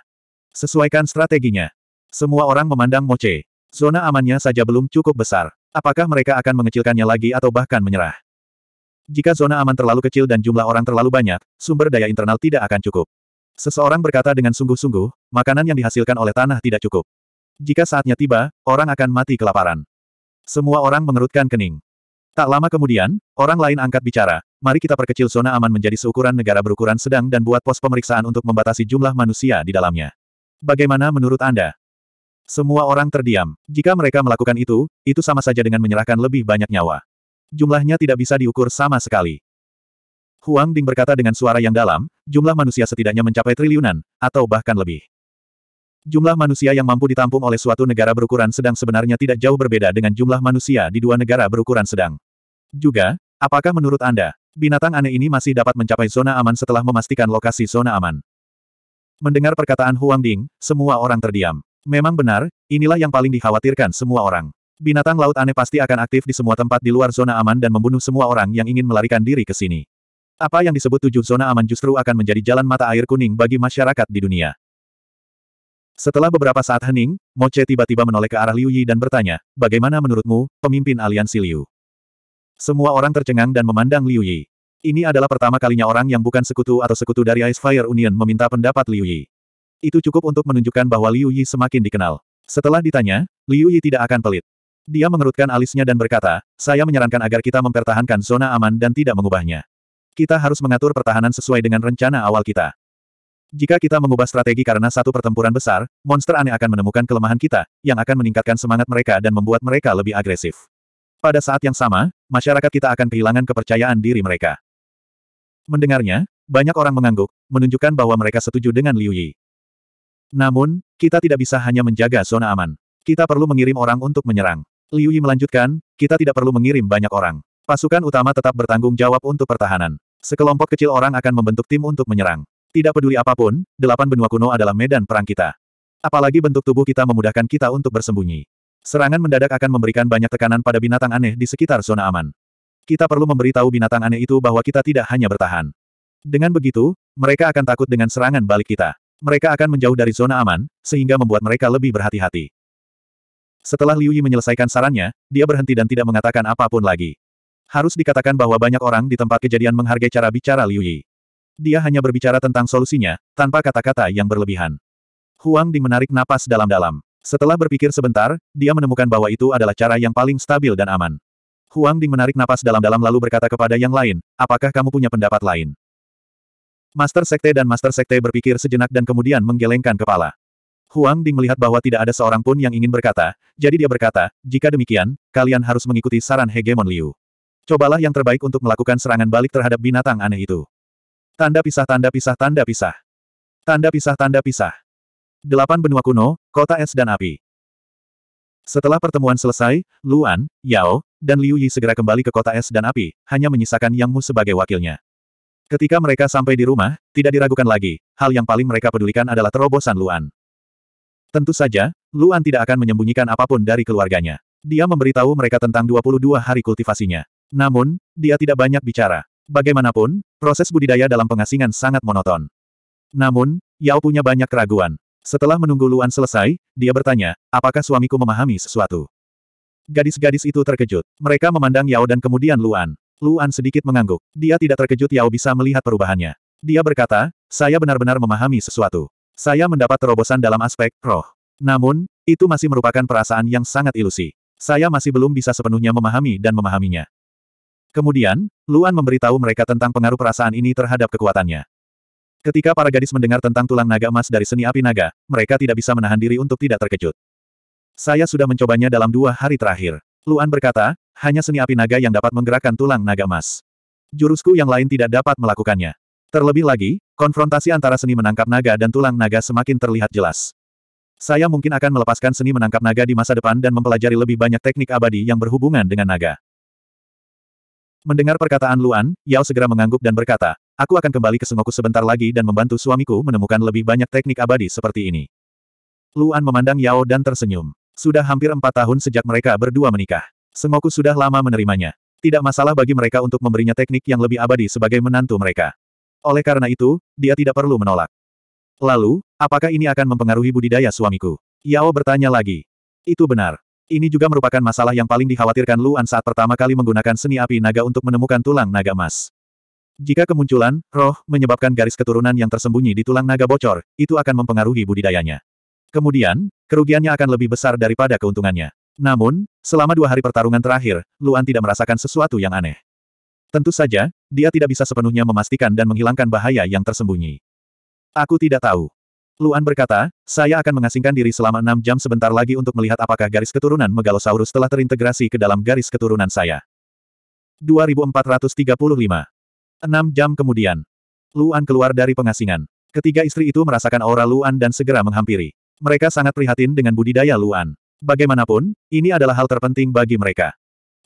Sesuaikan strateginya. Semua orang memandang moce. Zona amannya saja belum cukup besar. Apakah mereka akan mengecilkannya lagi atau bahkan menyerah? Jika zona aman terlalu kecil dan jumlah orang terlalu banyak, sumber daya internal tidak akan cukup. Seseorang berkata dengan sungguh-sungguh, makanan yang dihasilkan oleh tanah tidak cukup. Jika saatnya tiba, orang akan mati kelaparan. Semua orang mengerutkan kening. Tak lama kemudian, orang lain angkat bicara, mari kita perkecil zona aman menjadi seukuran negara berukuran sedang dan buat pos pemeriksaan untuk membatasi jumlah manusia di dalamnya. Bagaimana menurut Anda? Semua orang terdiam. Jika mereka melakukan itu, itu sama saja dengan menyerahkan lebih banyak nyawa. Jumlahnya tidak bisa diukur sama sekali. Huang Ding berkata dengan suara yang dalam, jumlah manusia setidaknya mencapai triliunan, atau bahkan lebih. Jumlah manusia yang mampu ditampung oleh suatu negara berukuran sedang sebenarnya tidak jauh berbeda dengan jumlah manusia di dua negara berukuran sedang. Juga, apakah menurut Anda, binatang aneh ini masih dapat mencapai zona aman setelah memastikan lokasi zona aman? Mendengar perkataan Huang Ding, semua orang terdiam. Memang benar, inilah yang paling dikhawatirkan semua orang. Binatang laut aneh pasti akan aktif di semua tempat di luar zona aman dan membunuh semua orang yang ingin melarikan diri ke sini. Apa yang disebut tujuh zona aman justru akan menjadi jalan mata air kuning bagi masyarakat di dunia. Setelah beberapa saat hening, Moce tiba-tiba menoleh ke arah Liu Yi dan bertanya, bagaimana menurutmu, pemimpin aliansi Liu? Semua orang tercengang dan memandang Liu Yi. Ini adalah pertama kalinya orang yang bukan sekutu atau sekutu dari Ice Fire Union meminta pendapat Liu Yi. Itu cukup untuk menunjukkan bahwa Liu Yi semakin dikenal. Setelah ditanya, Liu Yi tidak akan pelit. Dia mengerutkan alisnya dan berkata, saya menyarankan agar kita mempertahankan zona aman dan tidak mengubahnya. Kita harus mengatur pertahanan sesuai dengan rencana awal kita. Jika kita mengubah strategi karena satu pertempuran besar, monster aneh akan menemukan kelemahan kita, yang akan meningkatkan semangat mereka dan membuat mereka lebih agresif. Pada saat yang sama, masyarakat kita akan kehilangan kepercayaan diri mereka. Mendengarnya, banyak orang mengangguk, menunjukkan bahwa mereka setuju dengan Liu Yi. Namun, kita tidak bisa hanya menjaga zona aman. Kita perlu mengirim orang untuk menyerang. Liu Yi melanjutkan, kita tidak perlu mengirim banyak orang. Pasukan utama tetap bertanggung jawab untuk pertahanan. Sekelompok kecil orang akan membentuk tim untuk menyerang. Tidak peduli apapun, delapan benua kuno adalah medan perang kita. Apalagi bentuk tubuh kita memudahkan kita untuk bersembunyi. Serangan mendadak akan memberikan banyak tekanan pada binatang aneh di sekitar zona aman. Kita perlu memberitahu binatang aneh itu bahwa kita tidak hanya bertahan. Dengan begitu, mereka akan takut dengan serangan balik kita. Mereka akan menjauh dari zona aman, sehingga membuat mereka lebih berhati-hati. Setelah Liu Yi menyelesaikan sarannya, dia berhenti dan tidak mengatakan apapun lagi. Harus dikatakan bahwa banyak orang di tempat kejadian menghargai cara bicara Liu Yi. Dia hanya berbicara tentang solusinya, tanpa kata-kata yang berlebihan. Huang Ding menarik napas dalam-dalam. Setelah berpikir sebentar, dia menemukan bahwa itu adalah cara yang paling stabil dan aman. Huang Ding menarik napas dalam-dalam lalu berkata kepada yang lain, apakah kamu punya pendapat lain? Master Sekte dan Master Sekte berpikir sejenak dan kemudian menggelengkan kepala. Huang Ding melihat bahwa tidak ada seorang pun yang ingin berkata, jadi dia berkata, jika demikian, kalian harus mengikuti saran Hegemon Liu. Cobalah yang terbaik untuk melakukan serangan balik terhadap binatang aneh itu. Tanda pisah tanda pisah tanda pisah. Tanda pisah tanda pisah. Delapan benua kuno, kota es dan api. Setelah pertemuan selesai, Luan, Yao, dan Liu Yi segera kembali ke kota es dan api, hanya menyisakan Yang Mu sebagai wakilnya. Ketika mereka sampai di rumah, tidak diragukan lagi, hal yang paling mereka pedulikan adalah terobosan Luan. Tentu saja, Luan tidak akan menyembunyikan apapun dari keluarganya. Dia memberitahu mereka tentang 22 hari kultivasinya. Namun, dia tidak banyak bicara. Bagaimanapun, proses budidaya dalam pengasingan sangat monoton. Namun, Yao punya banyak keraguan. Setelah menunggu Luan selesai, dia bertanya, apakah suamiku memahami sesuatu? Gadis-gadis itu terkejut. Mereka memandang Yao dan kemudian Luan. Luan sedikit mengangguk. Dia tidak terkejut Yao bisa melihat perubahannya. Dia berkata, saya benar-benar memahami sesuatu. Saya mendapat terobosan dalam aspek roh. Namun, itu masih merupakan perasaan yang sangat ilusi. Saya masih belum bisa sepenuhnya memahami dan memahaminya. Kemudian, Luan memberitahu mereka tentang pengaruh perasaan ini terhadap kekuatannya. Ketika para gadis mendengar tentang tulang naga emas dari seni api naga, mereka tidak bisa menahan diri untuk tidak terkejut. Saya sudah mencobanya dalam dua hari terakhir. Luan berkata, hanya seni api naga yang dapat menggerakkan tulang naga emas. Jurusku yang lain tidak dapat melakukannya. Terlebih lagi, konfrontasi antara seni menangkap naga dan tulang naga semakin terlihat jelas. Saya mungkin akan melepaskan seni menangkap naga di masa depan dan mempelajari lebih banyak teknik abadi yang berhubungan dengan naga. Mendengar perkataan Luan, Yao segera mengangguk dan berkata, Aku akan kembali ke Sengoku sebentar lagi dan membantu suamiku menemukan lebih banyak teknik abadi seperti ini. Luan memandang Yao dan tersenyum. Sudah hampir empat tahun sejak mereka berdua menikah. Sengoku sudah lama menerimanya. Tidak masalah bagi mereka untuk memberinya teknik yang lebih abadi sebagai menantu mereka. Oleh karena itu, dia tidak perlu menolak. Lalu, apakah ini akan mempengaruhi budidaya suamiku? Yao bertanya lagi. Itu benar. Ini juga merupakan masalah yang paling dikhawatirkan Luan saat pertama kali menggunakan seni api naga untuk menemukan tulang naga emas. Jika kemunculan, roh, menyebabkan garis keturunan yang tersembunyi di tulang naga bocor, itu akan mempengaruhi budidayanya. Kemudian, kerugiannya akan lebih besar daripada keuntungannya. Namun, selama dua hari pertarungan terakhir, Luan tidak merasakan sesuatu yang aneh. Tentu saja, dia tidak bisa sepenuhnya memastikan dan menghilangkan bahaya yang tersembunyi. Aku tidak tahu. Luan berkata, saya akan mengasingkan diri selama enam jam sebentar lagi untuk melihat apakah garis keturunan Megalosaurus telah terintegrasi ke dalam garis keturunan saya. 2435 Enam jam kemudian, Luan keluar dari pengasingan. Ketiga istri itu merasakan aura Luan dan segera menghampiri. Mereka sangat prihatin dengan budidaya Luan. Bagaimanapun, ini adalah hal terpenting bagi mereka.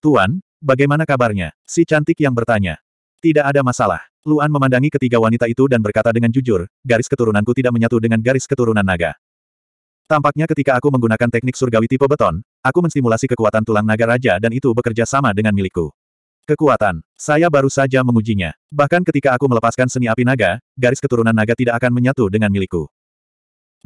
Tuan, bagaimana kabarnya? Si cantik yang bertanya. Tidak ada masalah. Luan memandangi ketiga wanita itu dan berkata dengan jujur, garis keturunanku tidak menyatu dengan garis keturunan naga. Tampaknya ketika aku menggunakan teknik surgawi tipe beton, aku menstimulasi kekuatan tulang naga raja dan itu bekerja sama dengan milikku. Kekuatan. Saya baru saja mengujinya. Bahkan ketika aku melepaskan seni api naga, garis keturunan naga tidak akan menyatu dengan milikku.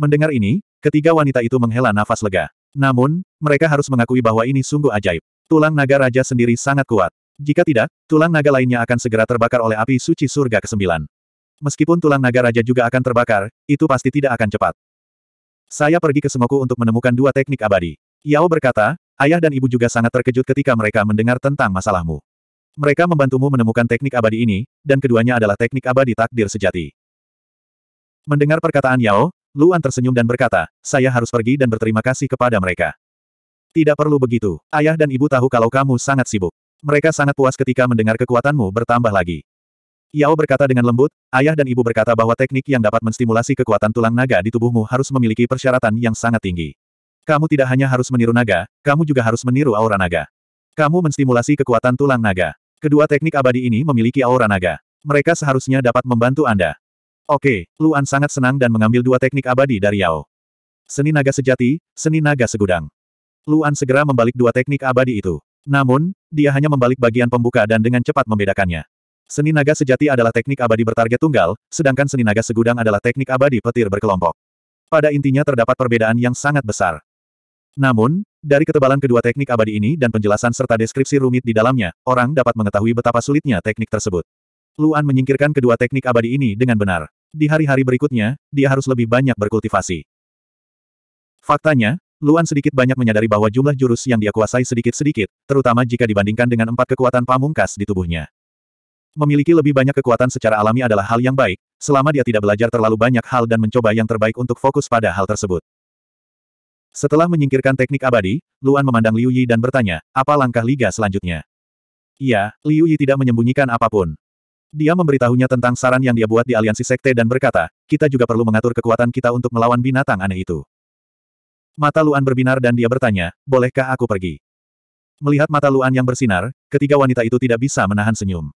Mendengar ini, ketiga wanita itu menghela nafas lega. Namun, mereka harus mengakui bahwa ini sungguh ajaib. Tulang naga raja sendiri sangat kuat. Jika tidak, tulang naga lainnya akan segera terbakar oleh api suci surga ke-9. Meskipun tulang naga raja juga akan terbakar, itu pasti tidak akan cepat. Saya pergi ke Semoku untuk menemukan dua teknik abadi. Yao berkata, ayah dan ibu juga sangat terkejut ketika mereka mendengar tentang masalahmu. Mereka membantumu menemukan teknik abadi ini, dan keduanya adalah teknik abadi takdir sejati. Mendengar perkataan Yao, Luan tersenyum dan berkata, saya harus pergi dan berterima kasih kepada mereka. Tidak perlu begitu, ayah dan ibu tahu kalau kamu sangat sibuk. Mereka sangat puas ketika mendengar kekuatanmu bertambah lagi. Yao berkata dengan lembut, ayah dan ibu berkata bahwa teknik yang dapat menstimulasi kekuatan tulang naga di tubuhmu harus memiliki persyaratan yang sangat tinggi. Kamu tidak hanya harus meniru naga, kamu juga harus meniru aura naga. Kamu menstimulasi kekuatan tulang naga. Kedua teknik abadi ini memiliki aura naga. Mereka seharusnya dapat membantu Anda. Oke, Luan sangat senang dan mengambil dua teknik abadi dari Yao. Seni naga sejati, seni naga segudang. Luan segera membalik dua teknik abadi itu. Namun, dia hanya membalik bagian pembuka dan dengan cepat membedakannya. Seni naga sejati adalah teknik abadi bertarget tunggal, sedangkan seni naga segudang adalah teknik abadi petir berkelompok. Pada intinya terdapat perbedaan yang sangat besar. Namun, dari ketebalan kedua teknik abadi ini dan penjelasan serta deskripsi rumit di dalamnya, orang dapat mengetahui betapa sulitnya teknik tersebut. Luan menyingkirkan kedua teknik abadi ini dengan benar. Di hari-hari berikutnya, dia harus lebih banyak berkultivasi. Faktanya, Luan sedikit banyak menyadari bahwa jumlah jurus yang dia kuasai sedikit-sedikit, terutama jika dibandingkan dengan empat kekuatan pamungkas di tubuhnya. Memiliki lebih banyak kekuatan secara alami adalah hal yang baik, selama dia tidak belajar terlalu banyak hal dan mencoba yang terbaik untuk fokus pada hal tersebut. Setelah menyingkirkan teknik abadi, Luan memandang Liu Yi dan bertanya, apa langkah Liga selanjutnya? Iya, Liu Yi tidak menyembunyikan apapun. Dia memberitahunya tentang saran yang dia buat di aliansi sekte dan berkata, kita juga perlu mengatur kekuatan kita untuk melawan binatang aneh itu. Mata Luan berbinar dan dia bertanya, bolehkah aku pergi? Melihat mata Luan yang bersinar, ketiga wanita itu tidak bisa menahan senyum.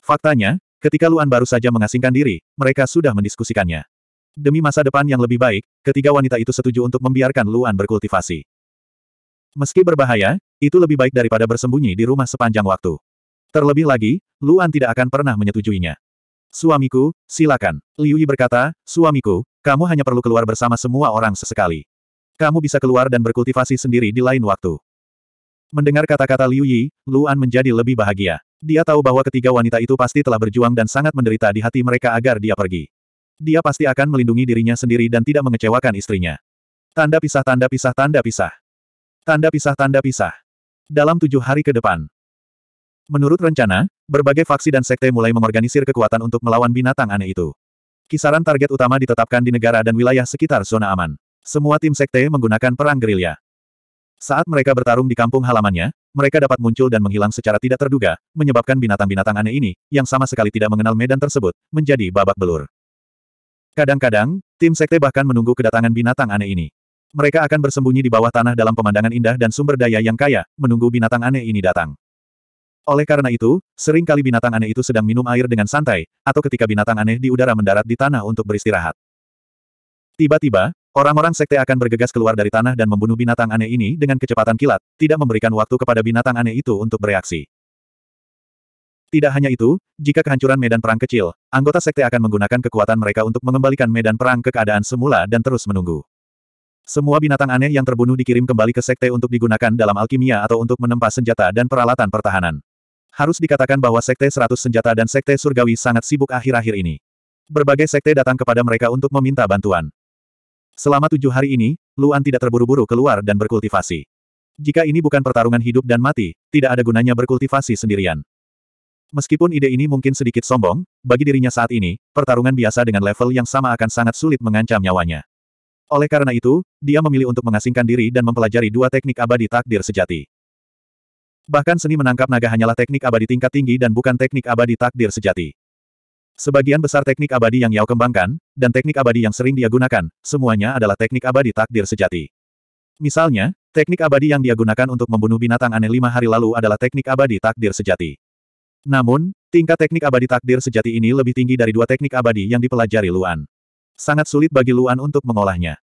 Faktanya, ketika Luan baru saja mengasingkan diri, mereka sudah mendiskusikannya. Demi masa depan yang lebih baik, ketiga wanita itu setuju untuk membiarkan Luan berkultivasi. Meski berbahaya, itu lebih baik daripada bersembunyi di rumah sepanjang waktu. Terlebih lagi, Luan tidak akan pernah menyetujuinya. Suamiku, silakan. Liu Yi berkata, suamiku, kamu hanya perlu keluar bersama semua orang sesekali. Kamu bisa keluar dan berkultivasi sendiri di lain waktu. Mendengar kata-kata Liu Yi, Luan menjadi lebih bahagia. Dia tahu bahwa ketiga wanita itu pasti telah berjuang dan sangat menderita di hati mereka agar dia pergi. Dia pasti akan melindungi dirinya sendiri dan tidak mengecewakan istrinya. Tanda pisah tanda pisah tanda pisah. Tanda pisah tanda pisah. Dalam tujuh hari ke depan, Menurut rencana, berbagai faksi dan sekte mulai mengorganisir kekuatan untuk melawan binatang aneh itu. Kisaran target utama ditetapkan di negara dan wilayah sekitar zona aman. Semua tim sekte menggunakan perang gerilya. Saat mereka bertarung di kampung halamannya, mereka dapat muncul dan menghilang secara tidak terduga, menyebabkan binatang-binatang aneh ini, yang sama sekali tidak mengenal medan tersebut, menjadi babak belur. Kadang-kadang, tim sekte bahkan menunggu kedatangan binatang aneh ini. Mereka akan bersembunyi di bawah tanah dalam pemandangan indah dan sumber daya yang kaya, menunggu binatang aneh ini datang. Oleh karena itu, sering kali binatang aneh itu sedang minum air dengan santai, atau ketika binatang aneh di udara mendarat di tanah untuk beristirahat. Tiba-tiba, orang-orang sekte akan bergegas keluar dari tanah dan membunuh binatang aneh ini dengan kecepatan kilat, tidak memberikan waktu kepada binatang aneh itu untuk bereaksi. Tidak hanya itu, jika kehancuran medan perang kecil, anggota sekte akan menggunakan kekuatan mereka untuk mengembalikan medan perang ke keadaan semula dan terus menunggu. Semua binatang aneh yang terbunuh dikirim kembali ke sekte untuk digunakan dalam alkimia atau untuk menempa senjata dan peralatan pertahanan. Harus dikatakan bahwa Sekte Seratus Senjata dan Sekte Surgawi sangat sibuk akhir-akhir ini. Berbagai sekte datang kepada mereka untuk meminta bantuan. Selama tujuh hari ini, Luan tidak terburu-buru keluar dan berkultivasi. Jika ini bukan pertarungan hidup dan mati, tidak ada gunanya berkultivasi sendirian. Meskipun ide ini mungkin sedikit sombong, bagi dirinya saat ini, pertarungan biasa dengan level yang sama akan sangat sulit mengancam nyawanya. Oleh karena itu, dia memilih untuk mengasingkan diri dan mempelajari dua teknik abadi takdir sejati. Bahkan seni menangkap naga hanyalah teknik abadi tingkat tinggi dan bukan teknik abadi takdir sejati. Sebagian besar teknik abadi yang Yao kembangkan, dan teknik abadi yang sering dia gunakan, semuanya adalah teknik abadi takdir sejati. Misalnya, teknik abadi yang dia gunakan untuk membunuh binatang aneh lima hari lalu adalah teknik abadi takdir sejati. Namun, tingkat teknik abadi takdir sejati ini lebih tinggi dari dua teknik abadi yang dipelajari Luan. Sangat sulit bagi Luan untuk mengolahnya.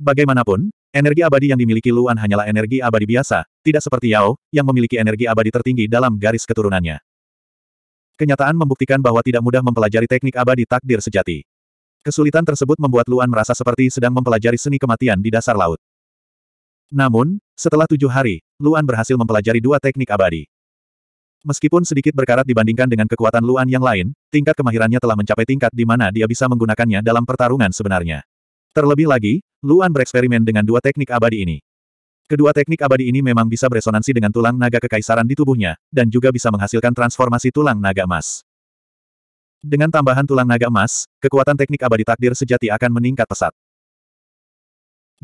Bagaimanapun, Energi abadi yang dimiliki Luan hanyalah energi abadi biasa, tidak seperti Yao, yang memiliki energi abadi tertinggi dalam garis keturunannya. Kenyataan membuktikan bahwa tidak mudah mempelajari teknik abadi takdir sejati. Kesulitan tersebut membuat Luan merasa seperti sedang mempelajari seni kematian di dasar laut. Namun, setelah tujuh hari, Luan berhasil mempelajari dua teknik abadi. Meskipun sedikit berkarat dibandingkan dengan kekuatan Luan yang lain, tingkat kemahirannya telah mencapai tingkat di mana dia bisa menggunakannya dalam pertarungan sebenarnya. Terlebih lagi, Luan bereksperimen dengan dua teknik abadi ini. Kedua teknik abadi ini memang bisa beresonansi dengan tulang naga kekaisaran di tubuhnya, dan juga bisa menghasilkan transformasi tulang naga emas. Dengan tambahan tulang naga emas, kekuatan teknik abadi takdir sejati akan meningkat pesat.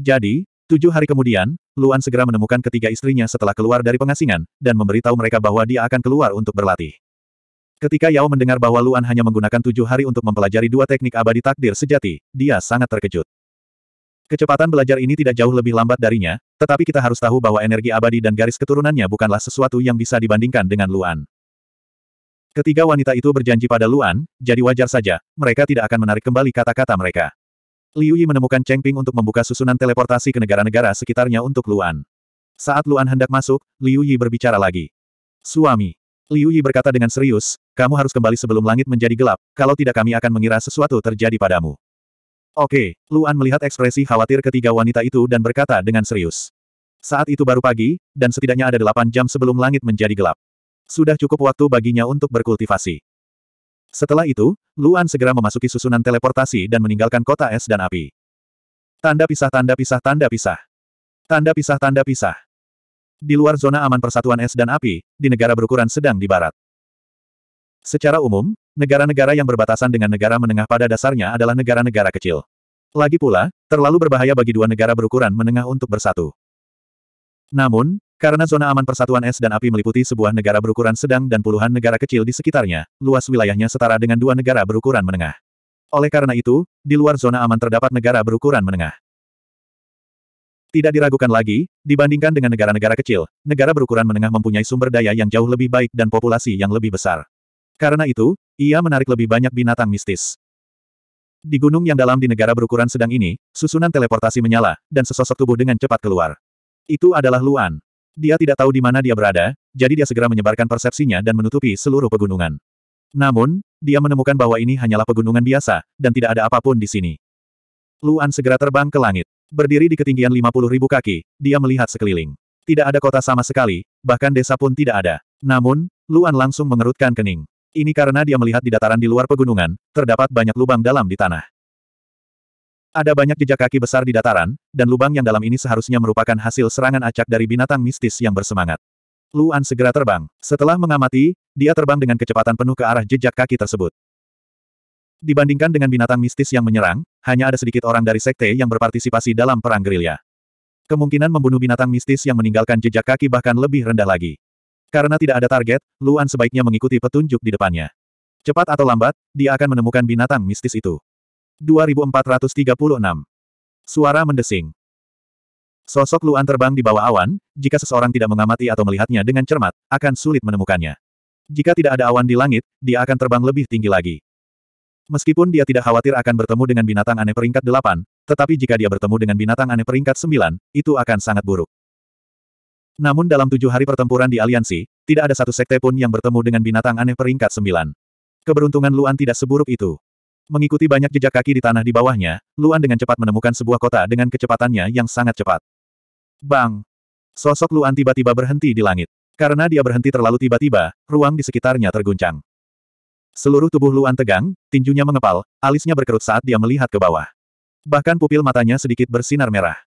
Jadi, tujuh hari kemudian, Luan segera menemukan ketiga istrinya setelah keluar dari pengasingan, dan memberitahu mereka bahwa dia akan keluar untuk berlatih. Ketika Yao mendengar bahwa Luan hanya menggunakan tujuh hari untuk mempelajari dua teknik abadi takdir sejati, dia sangat terkejut. Kecepatan belajar ini tidak jauh lebih lambat darinya, tetapi kita harus tahu bahwa energi abadi dan garis keturunannya bukanlah sesuatu yang bisa dibandingkan dengan Luan. Ketiga wanita itu berjanji pada Luan, jadi wajar saja, mereka tidak akan menarik kembali kata-kata mereka. Liu Yi menemukan Cheng Ping untuk membuka susunan teleportasi ke negara-negara sekitarnya untuk Luan. Saat Luan hendak masuk, Liu Yi berbicara lagi. Suami. Liu Yi berkata dengan serius, kamu harus kembali sebelum langit menjadi gelap, kalau tidak kami akan mengira sesuatu terjadi padamu. Oke, Luan melihat ekspresi khawatir ketiga wanita itu dan berkata dengan serius. Saat itu baru pagi, dan setidaknya ada delapan jam sebelum langit menjadi gelap. Sudah cukup waktu baginya untuk berkultivasi. Setelah itu, Luan segera memasuki susunan teleportasi dan meninggalkan kota es dan api. Tanda pisah tanda pisah tanda pisah. Tanda pisah tanda pisah. Di luar zona aman persatuan es dan api, di negara berukuran sedang di barat. Secara umum, negara-negara yang berbatasan dengan negara menengah pada dasarnya adalah negara-negara kecil. Lagi pula, terlalu berbahaya bagi dua negara berukuran menengah untuk bersatu. Namun, karena zona aman persatuan es dan api meliputi sebuah negara berukuran sedang dan puluhan negara kecil di sekitarnya, luas wilayahnya setara dengan dua negara berukuran menengah. Oleh karena itu, di luar zona aman terdapat negara berukuran menengah. Tidak diragukan lagi, dibandingkan dengan negara-negara kecil, negara berukuran menengah mempunyai sumber daya yang jauh lebih baik dan populasi yang lebih besar. Karena itu, ia menarik lebih banyak binatang mistis. Di gunung yang dalam di negara berukuran sedang ini, susunan teleportasi menyala, dan sesosok tubuh dengan cepat keluar. Itu adalah Luan. Dia tidak tahu di mana dia berada, jadi dia segera menyebarkan persepsinya dan menutupi seluruh pegunungan. Namun, dia menemukan bahwa ini hanyalah pegunungan biasa, dan tidak ada apapun di sini. Luan segera terbang ke langit. Berdiri di ketinggian ribu kaki, dia melihat sekeliling. Tidak ada kota sama sekali, bahkan desa pun tidak ada. Namun, Luan langsung mengerutkan kening. Ini karena dia melihat di dataran di luar pegunungan, terdapat banyak lubang dalam di tanah. Ada banyak jejak kaki besar di dataran, dan lubang yang dalam ini seharusnya merupakan hasil serangan acak dari binatang mistis yang bersemangat. Luan segera terbang. Setelah mengamati, dia terbang dengan kecepatan penuh ke arah jejak kaki tersebut. Dibandingkan dengan binatang mistis yang menyerang, hanya ada sedikit orang dari sekte yang berpartisipasi dalam perang gerilya. Kemungkinan membunuh binatang mistis yang meninggalkan jejak kaki bahkan lebih rendah lagi. Karena tidak ada target, Luan sebaiknya mengikuti petunjuk di depannya. Cepat atau lambat, dia akan menemukan binatang mistis itu. 2436 Suara mendesing. Sosok Luan terbang di bawah awan, jika seseorang tidak mengamati atau melihatnya dengan cermat, akan sulit menemukannya. Jika tidak ada awan di langit, dia akan terbang lebih tinggi lagi. Meskipun dia tidak khawatir akan bertemu dengan binatang aneh peringkat 8, tetapi jika dia bertemu dengan binatang aneh peringkat 9, itu akan sangat buruk. Namun dalam tujuh hari pertempuran di aliansi, tidak ada satu sekte pun yang bertemu dengan binatang aneh peringkat sembilan. Keberuntungan Luan tidak seburuk itu. Mengikuti banyak jejak kaki di tanah di bawahnya, Luan dengan cepat menemukan sebuah kota dengan kecepatannya yang sangat cepat. Bang! Sosok Luan tiba-tiba berhenti di langit. Karena dia berhenti terlalu tiba-tiba, ruang di sekitarnya terguncang. Seluruh tubuh Luan tegang, tinjunya mengepal, alisnya berkerut saat dia melihat ke bawah. Bahkan pupil matanya sedikit bersinar merah.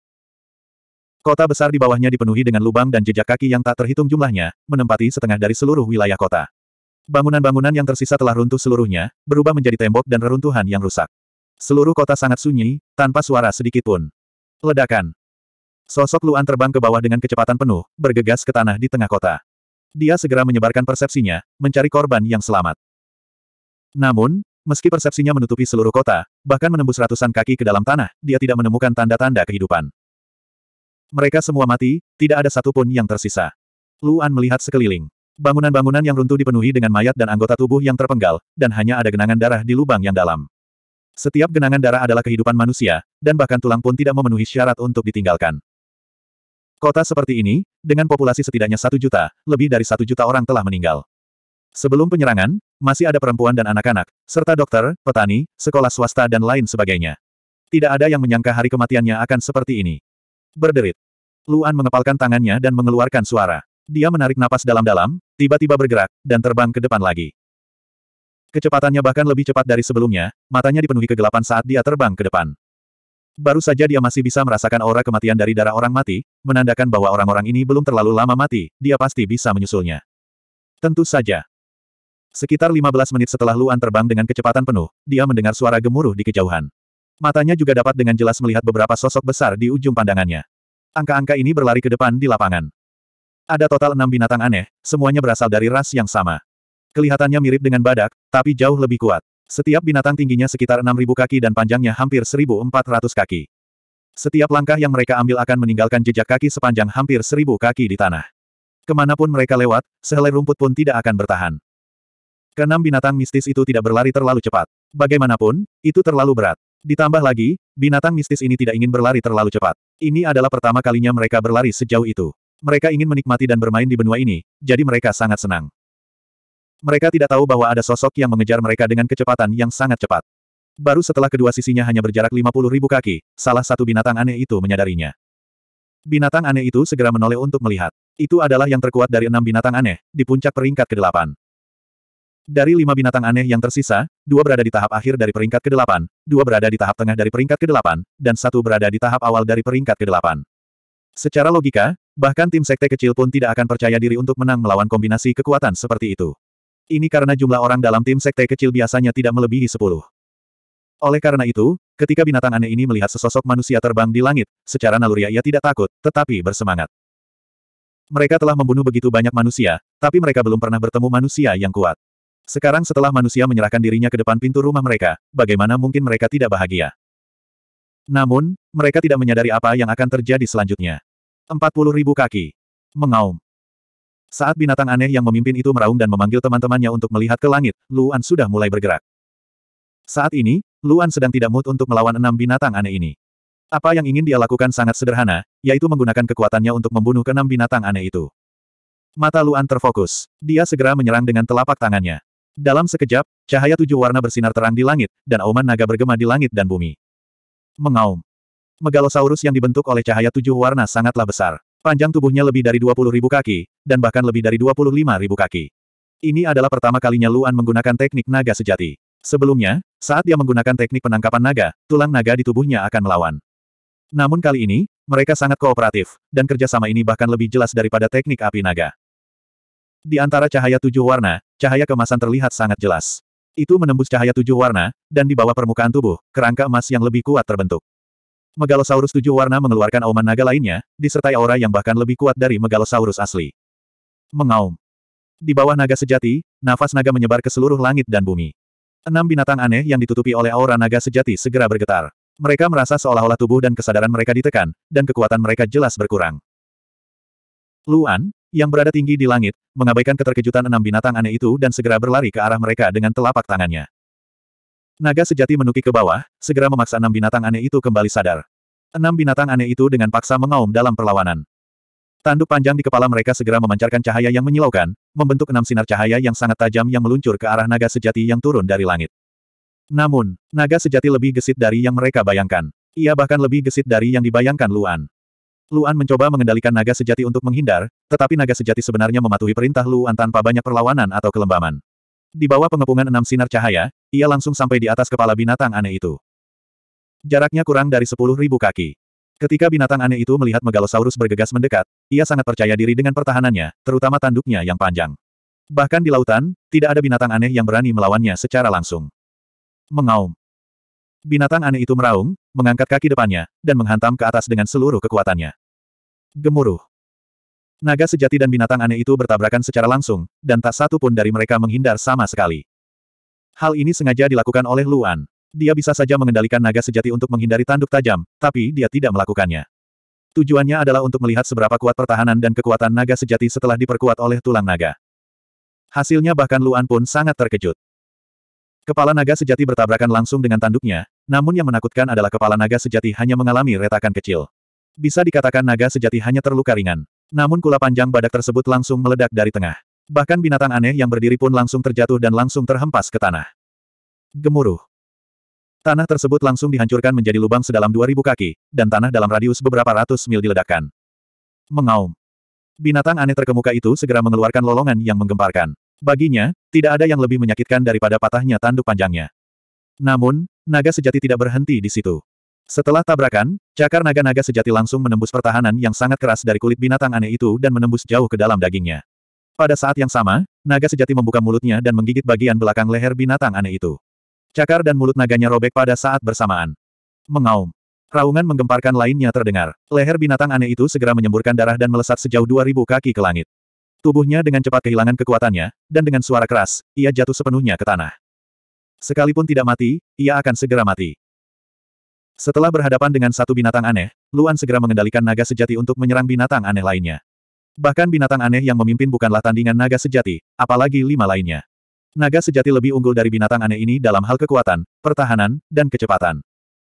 Kota besar di bawahnya dipenuhi dengan lubang dan jejak kaki yang tak terhitung jumlahnya, menempati setengah dari seluruh wilayah kota. Bangunan-bangunan yang tersisa telah runtuh seluruhnya, berubah menjadi tembok dan reruntuhan yang rusak. Seluruh kota sangat sunyi, tanpa suara sedikit pun. Ledakan. Sosok Luan terbang ke bawah dengan kecepatan penuh, bergegas ke tanah di tengah kota. Dia segera menyebarkan persepsinya, mencari korban yang selamat. Namun, meski persepsinya menutupi seluruh kota, bahkan menembus ratusan kaki ke dalam tanah, dia tidak menemukan tanda-tanda kehidupan. Mereka semua mati, tidak ada satupun yang tersisa. Luan melihat sekeliling. Bangunan-bangunan yang runtuh dipenuhi dengan mayat dan anggota tubuh yang terpenggal, dan hanya ada genangan darah di lubang yang dalam. Setiap genangan darah adalah kehidupan manusia, dan bahkan tulang pun tidak memenuhi syarat untuk ditinggalkan. Kota seperti ini, dengan populasi setidaknya satu juta, lebih dari satu juta orang telah meninggal. Sebelum penyerangan, masih ada perempuan dan anak-anak, serta dokter, petani, sekolah swasta dan lain sebagainya. Tidak ada yang menyangka hari kematiannya akan seperti ini. Berderit. Luan mengepalkan tangannya dan mengeluarkan suara. Dia menarik napas dalam-dalam, tiba-tiba bergerak, dan terbang ke depan lagi. Kecepatannya bahkan lebih cepat dari sebelumnya, matanya dipenuhi kegelapan saat dia terbang ke depan. Baru saja dia masih bisa merasakan aura kematian dari darah orang mati, menandakan bahwa orang-orang ini belum terlalu lama mati, dia pasti bisa menyusulnya. Tentu saja, Sekitar 15 menit setelah Luan terbang dengan kecepatan penuh, dia mendengar suara gemuruh di kejauhan. Matanya juga dapat dengan jelas melihat beberapa sosok besar di ujung pandangannya. Angka-angka ini berlari ke depan di lapangan. Ada total enam binatang aneh, semuanya berasal dari ras yang sama. Kelihatannya mirip dengan badak, tapi jauh lebih kuat. Setiap binatang tingginya sekitar enam ribu kaki dan panjangnya hampir seribu empat ratus kaki. Setiap langkah yang mereka ambil akan meninggalkan jejak kaki sepanjang hampir seribu kaki di tanah. Kemanapun mereka lewat, sehelai rumput pun tidak akan bertahan. Keenam binatang mistis itu tidak berlari terlalu cepat. Bagaimanapun, itu terlalu berat. Ditambah lagi, binatang mistis ini tidak ingin berlari terlalu cepat. Ini adalah pertama kalinya mereka berlari sejauh itu. Mereka ingin menikmati dan bermain di benua ini, jadi mereka sangat senang. Mereka tidak tahu bahwa ada sosok yang mengejar mereka dengan kecepatan yang sangat cepat. Baru setelah kedua sisinya hanya berjarak 50 ribu kaki, salah satu binatang aneh itu menyadarinya. Binatang aneh itu segera menoleh untuk melihat. Itu adalah yang terkuat dari enam binatang aneh, di puncak peringkat ke-8. Dari lima binatang aneh yang tersisa, dua berada di tahap akhir dari peringkat ke-8, dua berada di tahap tengah dari peringkat ke-8, dan satu berada di tahap awal dari peringkat ke-8. Secara logika, bahkan tim sekte kecil pun tidak akan percaya diri untuk menang melawan kombinasi kekuatan seperti itu. Ini karena jumlah orang dalam tim sekte kecil biasanya tidak melebihi sepuluh. Oleh karena itu, ketika binatang aneh ini melihat sesosok manusia terbang di langit, secara naluriah ia tidak takut, tetapi bersemangat. Mereka telah membunuh begitu banyak manusia, tapi mereka belum pernah bertemu manusia yang kuat. Sekarang setelah manusia menyerahkan dirinya ke depan pintu rumah mereka, bagaimana mungkin mereka tidak bahagia? Namun, mereka tidak menyadari apa yang akan terjadi selanjutnya. puluh ribu kaki. Mengaum. Saat binatang aneh yang memimpin itu meraung dan memanggil teman-temannya untuk melihat ke langit, Luan sudah mulai bergerak. Saat ini, Luan sedang tidak mood untuk melawan enam binatang aneh ini. Apa yang ingin dia lakukan sangat sederhana, yaitu menggunakan kekuatannya untuk membunuh keenam binatang aneh itu. Mata Luan terfokus. Dia segera menyerang dengan telapak tangannya. Dalam sekejap, cahaya tujuh warna bersinar terang di langit, dan auman naga bergema di langit dan bumi. Mengaum. Megalosaurus yang dibentuk oleh cahaya tujuh warna sangatlah besar. Panjang tubuhnya lebih dari 20 ribu kaki, dan bahkan lebih dari 25 ribu kaki. Ini adalah pertama kalinya Luan menggunakan teknik naga sejati. Sebelumnya, saat dia menggunakan teknik penangkapan naga, tulang naga di tubuhnya akan melawan. Namun kali ini, mereka sangat kooperatif, dan kerjasama ini bahkan lebih jelas daripada teknik api naga. Di antara cahaya tujuh warna, cahaya kemasan terlihat sangat jelas. Itu menembus cahaya tujuh warna, dan di bawah permukaan tubuh, kerangka emas yang lebih kuat terbentuk. Megalosaurus tujuh warna mengeluarkan auman naga lainnya, disertai aura yang bahkan lebih kuat dari Megalosaurus asli. Mengaum. Di bawah naga sejati, nafas naga menyebar ke seluruh langit dan bumi. Enam binatang aneh yang ditutupi oleh aura naga sejati segera bergetar. Mereka merasa seolah-olah tubuh dan kesadaran mereka ditekan, dan kekuatan mereka jelas berkurang. Luan, yang berada tinggi di langit, mengabaikan keterkejutan enam binatang aneh itu dan segera berlari ke arah mereka dengan telapak tangannya. Naga sejati menukik ke bawah, segera memaksa enam binatang aneh itu kembali sadar. Enam binatang aneh itu dengan paksa mengaum dalam perlawanan. Tanduk panjang di kepala mereka segera memancarkan cahaya yang menyilaukan, membentuk enam sinar cahaya yang sangat tajam yang meluncur ke arah naga sejati yang turun dari langit. Namun, naga sejati lebih gesit dari yang mereka bayangkan. Ia bahkan lebih gesit dari yang dibayangkan Luan. Luan mencoba mengendalikan naga sejati untuk menghindar, tetapi naga sejati sebenarnya mematuhi perintah Luan tanpa banyak perlawanan atau kelembaman. Di bawah pengepungan enam sinar cahaya, ia langsung sampai di atas kepala binatang aneh itu. Jaraknya kurang dari sepuluh ribu kaki. Ketika binatang aneh itu melihat Megalosaurus bergegas mendekat, ia sangat percaya diri dengan pertahanannya, terutama tanduknya yang panjang. Bahkan di lautan, tidak ada binatang aneh yang berani melawannya secara langsung. Mengaum. Binatang aneh itu meraung, mengangkat kaki depannya, dan menghantam ke atas dengan seluruh kekuatannya. Gemuruh. Naga sejati dan binatang aneh itu bertabrakan secara langsung, dan tak satu pun dari mereka menghindar sama sekali. Hal ini sengaja dilakukan oleh Luan. Dia bisa saja mengendalikan naga sejati untuk menghindari tanduk tajam, tapi dia tidak melakukannya. Tujuannya adalah untuk melihat seberapa kuat pertahanan dan kekuatan naga sejati setelah diperkuat oleh tulang naga. Hasilnya bahkan Luan pun sangat terkejut. Kepala naga sejati bertabrakan langsung dengan tanduknya, namun yang menakutkan adalah kepala naga sejati hanya mengalami retakan kecil. Bisa dikatakan naga sejati hanya terluka ringan. Namun kula panjang badak tersebut langsung meledak dari tengah. Bahkan binatang aneh yang berdiri pun langsung terjatuh dan langsung terhempas ke tanah. Gemuruh. Tanah tersebut langsung dihancurkan menjadi lubang sedalam 2000 kaki, dan tanah dalam radius beberapa ratus mil diledakkan. Mengaum. Binatang aneh terkemuka itu segera mengeluarkan lolongan yang menggemparkan. Baginya, tidak ada yang lebih menyakitkan daripada patahnya tanduk panjangnya. Namun, naga sejati tidak berhenti di situ. Setelah tabrakan, cakar naga-naga sejati langsung menembus pertahanan yang sangat keras dari kulit binatang aneh itu dan menembus jauh ke dalam dagingnya. Pada saat yang sama, naga sejati membuka mulutnya dan menggigit bagian belakang leher binatang aneh itu. Cakar dan mulut naganya robek pada saat bersamaan. Mengaum. Raungan menggemparkan lainnya terdengar. Leher binatang aneh itu segera menyemburkan darah dan melesat sejauh 2000 kaki ke langit. Tubuhnya dengan cepat kehilangan kekuatannya, dan dengan suara keras, ia jatuh sepenuhnya ke tanah. Sekalipun tidak mati, ia akan segera mati. Setelah berhadapan dengan satu binatang aneh, Luan segera mengendalikan naga sejati untuk menyerang binatang aneh lainnya. Bahkan binatang aneh yang memimpin bukanlah tandingan naga sejati, apalagi lima lainnya. Naga sejati lebih unggul dari binatang aneh ini dalam hal kekuatan, pertahanan, dan kecepatan.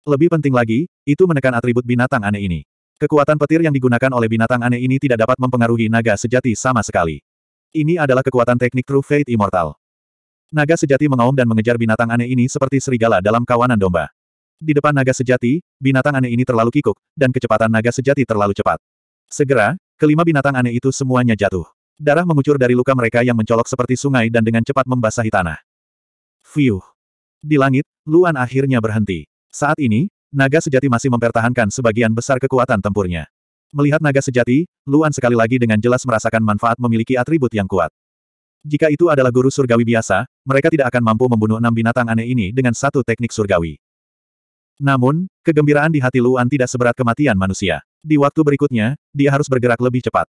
Lebih penting lagi, itu menekan atribut binatang aneh ini. Kekuatan petir yang digunakan oleh binatang aneh ini tidak dapat mempengaruhi naga sejati sama sekali. Ini adalah kekuatan teknik True Fate Immortal. Naga sejati mengaum dan mengejar binatang aneh ini seperti serigala dalam kawanan domba. Di depan naga sejati, binatang aneh ini terlalu kikuk, dan kecepatan naga sejati terlalu cepat. Segera, kelima binatang aneh itu semuanya jatuh. Darah mengucur dari luka mereka yang mencolok seperti sungai dan dengan cepat membasahi tanah. Fiuh! Di langit, Luan akhirnya berhenti. Saat ini, Naga sejati masih mempertahankan sebagian besar kekuatan tempurnya. Melihat naga sejati, Luan sekali lagi dengan jelas merasakan manfaat memiliki atribut yang kuat. Jika itu adalah guru surgawi biasa, mereka tidak akan mampu membunuh enam binatang aneh ini dengan satu teknik surgawi. Namun, kegembiraan di hati Luan tidak seberat kematian manusia. Di waktu berikutnya, dia harus bergerak lebih cepat.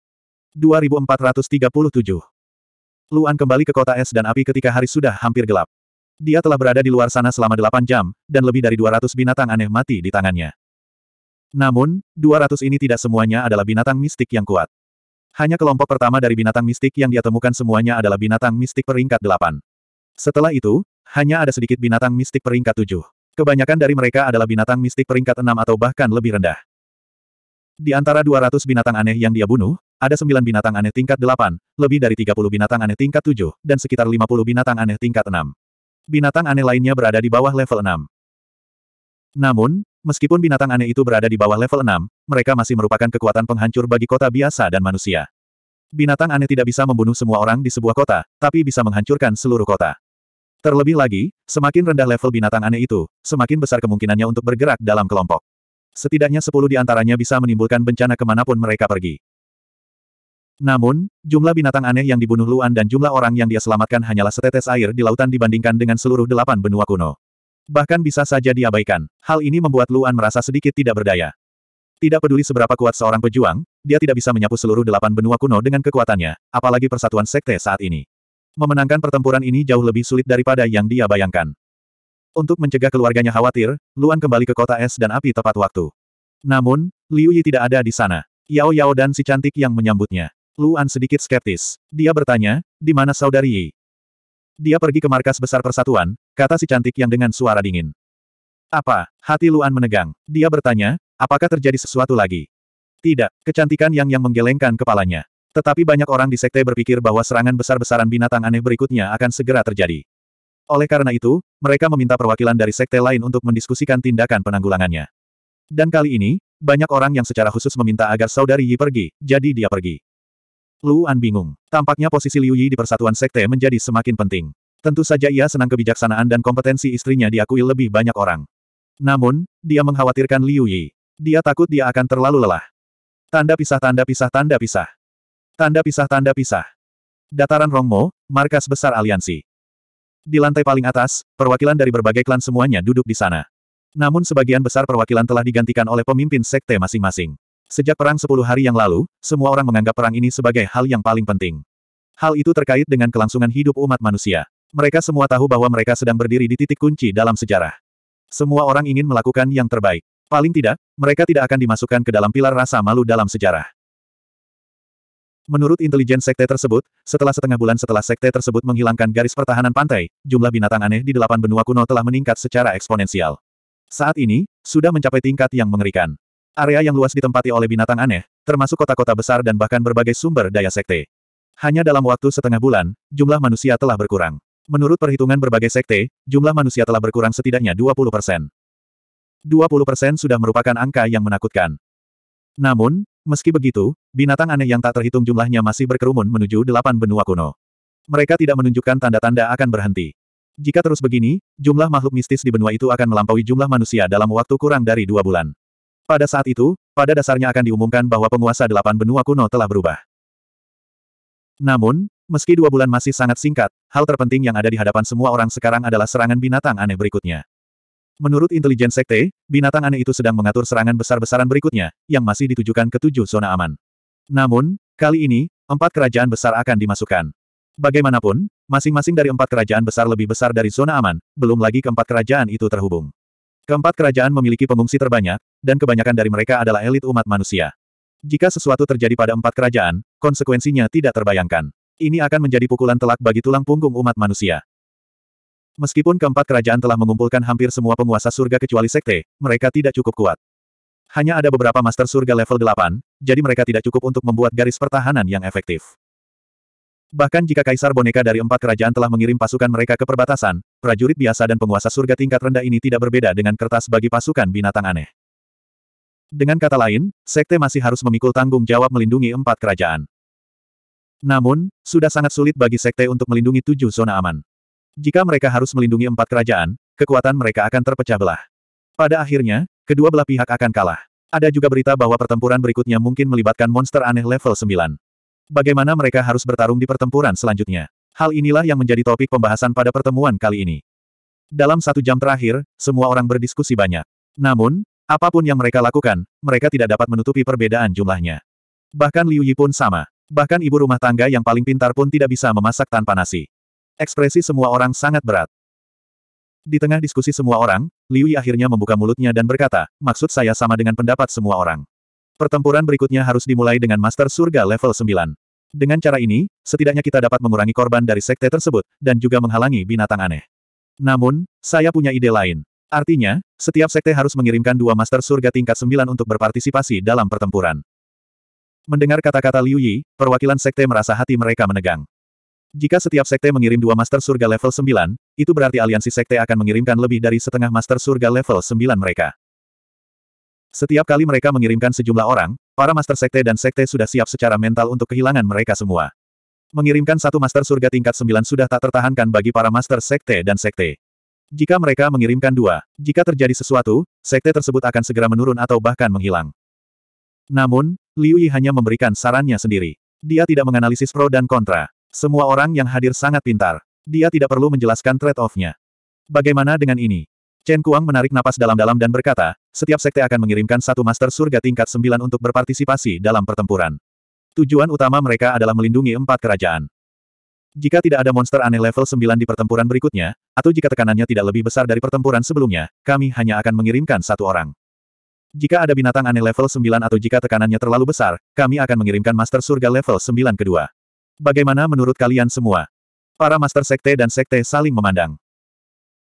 2437 Luan kembali ke kota es dan api ketika hari sudah hampir gelap. Dia telah berada di luar sana selama delapan jam, dan lebih dari 200 binatang aneh mati di tangannya. Namun, 200 ini tidak semuanya adalah binatang mistik yang kuat. Hanya kelompok pertama dari binatang mistik yang dia temukan semuanya adalah binatang mistik peringkat 8. Setelah itu, hanya ada sedikit binatang mistik peringkat 7. Kebanyakan dari mereka adalah binatang mistik peringkat 6 atau bahkan lebih rendah. Di antara 200 binatang aneh yang dia bunuh, ada 9 binatang aneh tingkat 8, lebih dari 30 binatang aneh tingkat 7, dan sekitar 50 binatang aneh tingkat 6. Binatang aneh lainnya berada di bawah level 6. Namun, meskipun binatang aneh itu berada di bawah level 6, mereka masih merupakan kekuatan penghancur bagi kota biasa dan manusia. Binatang aneh tidak bisa membunuh semua orang di sebuah kota, tapi bisa menghancurkan seluruh kota. Terlebih lagi, semakin rendah level binatang aneh itu, semakin besar kemungkinannya untuk bergerak dalam kelompok. Setidaknya sepuluh di antaranya bisa menimbulkan bencana kemanapun mereka pergi. Namun, jumlah binatang aneh yang dibunuh Luan dan jumlah orang yang dia selamatkan hanyalah setetes air di lautan dibandingkan dengan seluruh delapan benua kuno. Bahkan bisa saja diabaikan. Hal ini membuat Luan merasa sedikit tidak berdaya. Tidak peduli seberapa kuat seorang pejuang, dia tidak bisa menyapu seluruh delapan benua kuno dengan kekuatannya, apalagi persatuan sekte saat ini. Memenangkan pertempuran ini jauh lebih sulit daripada yang dia bayangkan. Untuk mencegah keluarganya khawatir, Luan kembali ke kota es dan api tepat waktu. Namun, Liu Yi tidak ada di sana. Yao Yao dan si cantik yang menyambutnya. Luan sedikit skeptis. Dia bertanya, di mana saudari Yi? Dia pergi ke markas besar persatuan, kata si cantik yang dengan suara dingin. Apa? Hati Luan menegang. Dia bertanya, apakah terjadi sesuatu lagi? Tidak, kecantikan yang yang menggelengkan kepalanya. Tetapi banyak orang di sekte berpikir bahwa serangan besar-besaran binatang aneh berikutnya akan segera terjadi. Oleh karena itu, mereka meminta perwakilan dari sekte lain untuk mendiskusikan tindakan penanggulangannya. Dan kali ini, banyak orang yang secara khusus meminta agar saudari Yi pergi, jadi dia pergi. Luan bingung. Tampaknya posisi Liu Yi di persatuan sekte menjadi semakin penting. Tentu saja ia senang kebijaksanaan dan kompetensi istrinya diakui lebih banyak orang. Namun, dia mengkhawatirkan Liu Yi. Dia takut dia akan terlalu lelah. Tanda pisah tanda pisah tanda pisah. Tanda pisah tanda pisah. Dataran Rongmo, markas besar aliansi. Di lantai paling atas, perwakilan dari berbagai klan semuanya duduk di sana. Namun sebagian besar perwakilan telah digantikan oleh pemimpin sekte masing-masing. Sejak perang sepuluh hari yang lalu, semua orang menganggap perang ini sebagai hal yang paling penting. Hal itu terkait dengan kelangsungan hidup umat manusia. Mereka semua tahu bahwa mereka sedang berdiri di titik kunci dalam sejarah. Semua orang ingin melakukan yang terbaik. Paling tidak, mereka tidak akan dimasukkan ke dalam pilar rasa malu dalam sejarah. Menurut intelijen sekte tersebut, setelah setengah bulan setelah sekte tersebut menghilangkan garis pertahanan pantai, jumlah binatang aneh di delapan benua kuno telah meningkat secara eksponensial. Saat ini, sudah mencapai tingkat yang mengerikan. Area yang luas ditempati oleh binatang aneh, termasuk kota-kota besar dan bahkan berbagai sumber daya sekte. Hanya dalam waktu setengah bulan, jumlah manusia telah berkurang. Menurut perhitungan berbagai sekte, jumlah manusia telah berkurang setidaknya 20 persen. 20 persen sudah merupakan angka yang menakutkan. Namun, meski begitu, binatang aneh yang tak terhitung jumlahnya masih berkerumun menuju delapan benua kuno. Mereka tidak menunjukkan tanda-tanda akan berhenti. Jika terus begini, jumlah makhluk mistis di benua itu akan melampaui jumlah manusia dalam waktu kurang dari dua bulan. Pada saat itu, pada dasarnya akan diumumkan bahwa penguasa delapan benua kuno telah berubah. Namun, meski dua bulan masih sangat singkat, hal terpenting yang ada di hadapan semua orang sekarang adalah serangan binatang aneh berikutnya. Menurut intelijen sekte, binatang aneh itu sedang mengatur serangan besar-besaran berikutnya, yang masih ditujukan ke tujuh zona aman. Namun, kali ini, empat kerajaan besar akan dimasukkan. Bagaimanapun, masing-masing dari empat kerajaan besar lebih besar dari zona aman, belum lagi keempat kerajaan itu terhubung. Keempat kerajaan memiliki pengungsi terbanyak, dan kebanyakan dari mereka adalah elit umat manusia. Jika sesuatu terjadi pada empat kerajaan, konsekuensinya tidak terbayangkan. Ini akan menjadi pukulan telak bagi tulang punggung umat manusia. Meskipun keempat kerajaan telah mengumpulkan hampir semua penguasa surga kecuali sekte, mereka tidak cukup kuat. Hanya ada beberapa master surga level 8, jadi mereka tidak cukup untuk membuat garis pertahanan yang efektif. Bahkan jika kaisar boneka dari empat kerajaan telah mengirim pasukan mereka ke perbatasan, prajurit biasa dan penguasa surga tingkat rendah ini tidak berbeda dengan kertas bagi pasukan binatang aneh. Dengan kata lain, sekte masih harus memikul tanggung jawab melindungi empat kerajaan. Namun, sudah sangat sulit bagi sekte untuk melindungi tujuh zona aman. Jika mereka harus melindungi empat kerajaan, kekuatan mereka akan terpecah belah. Pada akhirnya, kedua belah pihak akan kalah. Ada juga berita bahwa pertempuran berikutnya mungkin melibatkan monster aneh level 9. Bagaimana mereka harus bertarung di pertempuran selanjutnya? Hal inilah yang menjadi topik pembahasan pada pertemuan kali ini. Dalam satu jam terakhir, semua orang berdiskusi banyak. Namun, apapun yang mereka lakukan, mereka tidak dapat menutupi perbedaan jumlahnya. Bahkan Liu Yi pun sama. Bahkan ibu rumah tangga yang paling pintar pun tidak bisa memasak tanpa nasi. Ekspresi semua orang sangat berat. Di tengah diskusi semua orang, Liu Yi akhirnya membuka mulutnya dan berkata, maksud saya sama dengan pendapat semua orang. Pertempuran berikutnya harus dimulai dengan Master Surga level 9. Dengan cara ini, setidaknya kita dapat mengurangi korban dari sekte tersebut, dan juga menghalangi binatang aneh. Namun, saya punya ide lain. Artinya, setiap sekte harus mengirimkan dua Master Surga tingkat 9 untuk berpartisipasi dalam pertempuran. Mendengar kata-kata Liu Yi, perwakilan sekte merasa hati mereka menegang. Jika setiap sekte mengirim dua Master Surga level 9, itu berarti aliansi sekte akan mengirimkan lebih dari setengah Master Surga level 9 mereka. Setiap kali mereka mengirimkan sejumlah orang, para Master Sekte dan Sekte sudah siap secara mental untuk kehilangan mereka semua. Mengirimkan satu Master Surga tingkat 9 sudah tak tertahankan bagi para Master Sekte dan Sekte. Jika mereka mengirimkan dua, jika terjadi sesuatu, Sekte tersebut akan segera menurun atau bahkan menghilang. Namun, Liu Yi hanya memberikan sarannya sendiri. Dia tidak menganalisis pro dan kontra. Semua orang yang hadir sangat pintar. Dia tidak perlu menjelaskan trade-off-nya. Bagaimana dengan ini? Chen Kuang menarik napas dalam-dalam dan berkata, setiap sekte akan mengirimkan satu master surga tingkat sembilan untuk berpartisipasi dalam pertempuran. Tujuan utama mereka adalah melindungi empat kerajaan. Jika tidak ada monster aneh level sembilan di pertempuran berikutnya, atau jika tekanannya tidak lebih besar dari pertempuran sebelumnya, kami hanya akan mengirimkan satu orang. Jika ada binatang aneh level sembilan atau jika tekanannya terlalu besar, kami akan mengirimkan master surga level sembilan kedua. Bagaimana menurut kalian semua? Para master sekte dan sekte saling memandang.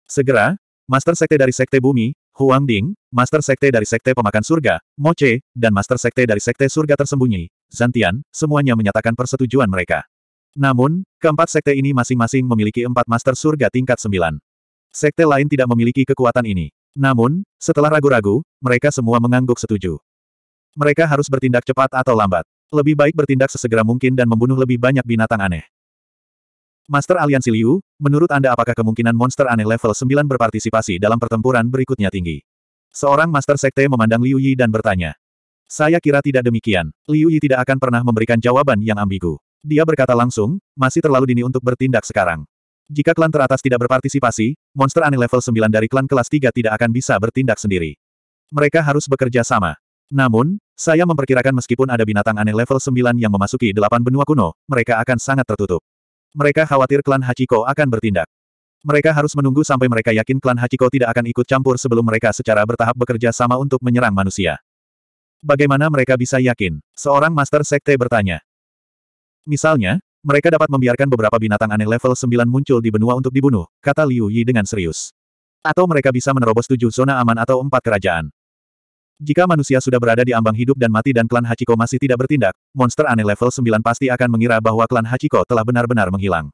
Segera, Master Sekte dari Sekte Bumi, Huang Ding, Master Sekte dari Sekte Pemakan Surga, Mo Che, dan Master Sekte dari Sekte Surga Tersembunyi, Zantian, semuanya menyatakan persetujuan mereka. Namun, keempat sekte ini masing-masing memiliki empat Master Surga tingkat sembilan. Sekte lain tidak memiliki kekuatan ini. Namun, setelah ragu-ragu, mereka semua mengangguk setuju. Mereka harus bertindak cepat atau lambat. Lebih baik bertindak sesegera mungkin dan membunuh lebih banyak binatang aneh. Master Aliansi Liu, menurut Anda apakah kemungkinan monster aneh level 9 berpartisipasi dalam pertempuran berikutnya tinggi? Seorang Master Sekte memandang Liu Yi dan bertanya. Saya kira tidak demikian. Liu Yi tidak akan pernah memberikan jawaban yang ambigu. Dia berkata langsung, masih terlalu dini untuk bertindak sekarang. Jika klan teratas tidak berpartisipasi, monster aneh level 9 dari klan kelas 3 tidak akan bisa bertindak sendiri. Mereka harus bekerja sama. Namun, saya memperkirakan meskipun ada binatang aneh level 9 yang memasuki delapan benua kuno, mereka akan sangat tertutup. Mereka khawatir klan Hachiko akan bertindak. Mereka harus menunggu sampai mereka yakin klan Hachiko tidak akan ikut campur sebelum mereka secara bertahap bekerja sama untuk menyerang manusia. Bagaimana mereka bisa yakin? Seorang Master Sekte bertanya. Misalnya, mereka dapat membiarkan beberapa binatang aneh level 9 muncul di benua untuk dibunuh, kata Liu Yi dengan serius. Atau mereka bisa menerobos tujuh zona aman atau empat kerajaan. Jika manusia sudah berada di ambang hidup dan mati dan klan Hachiko masih tidak bertindak, monster aneh level 9 pasti akan mengira bahwa klan Hachiko telah benar-benar menghilang.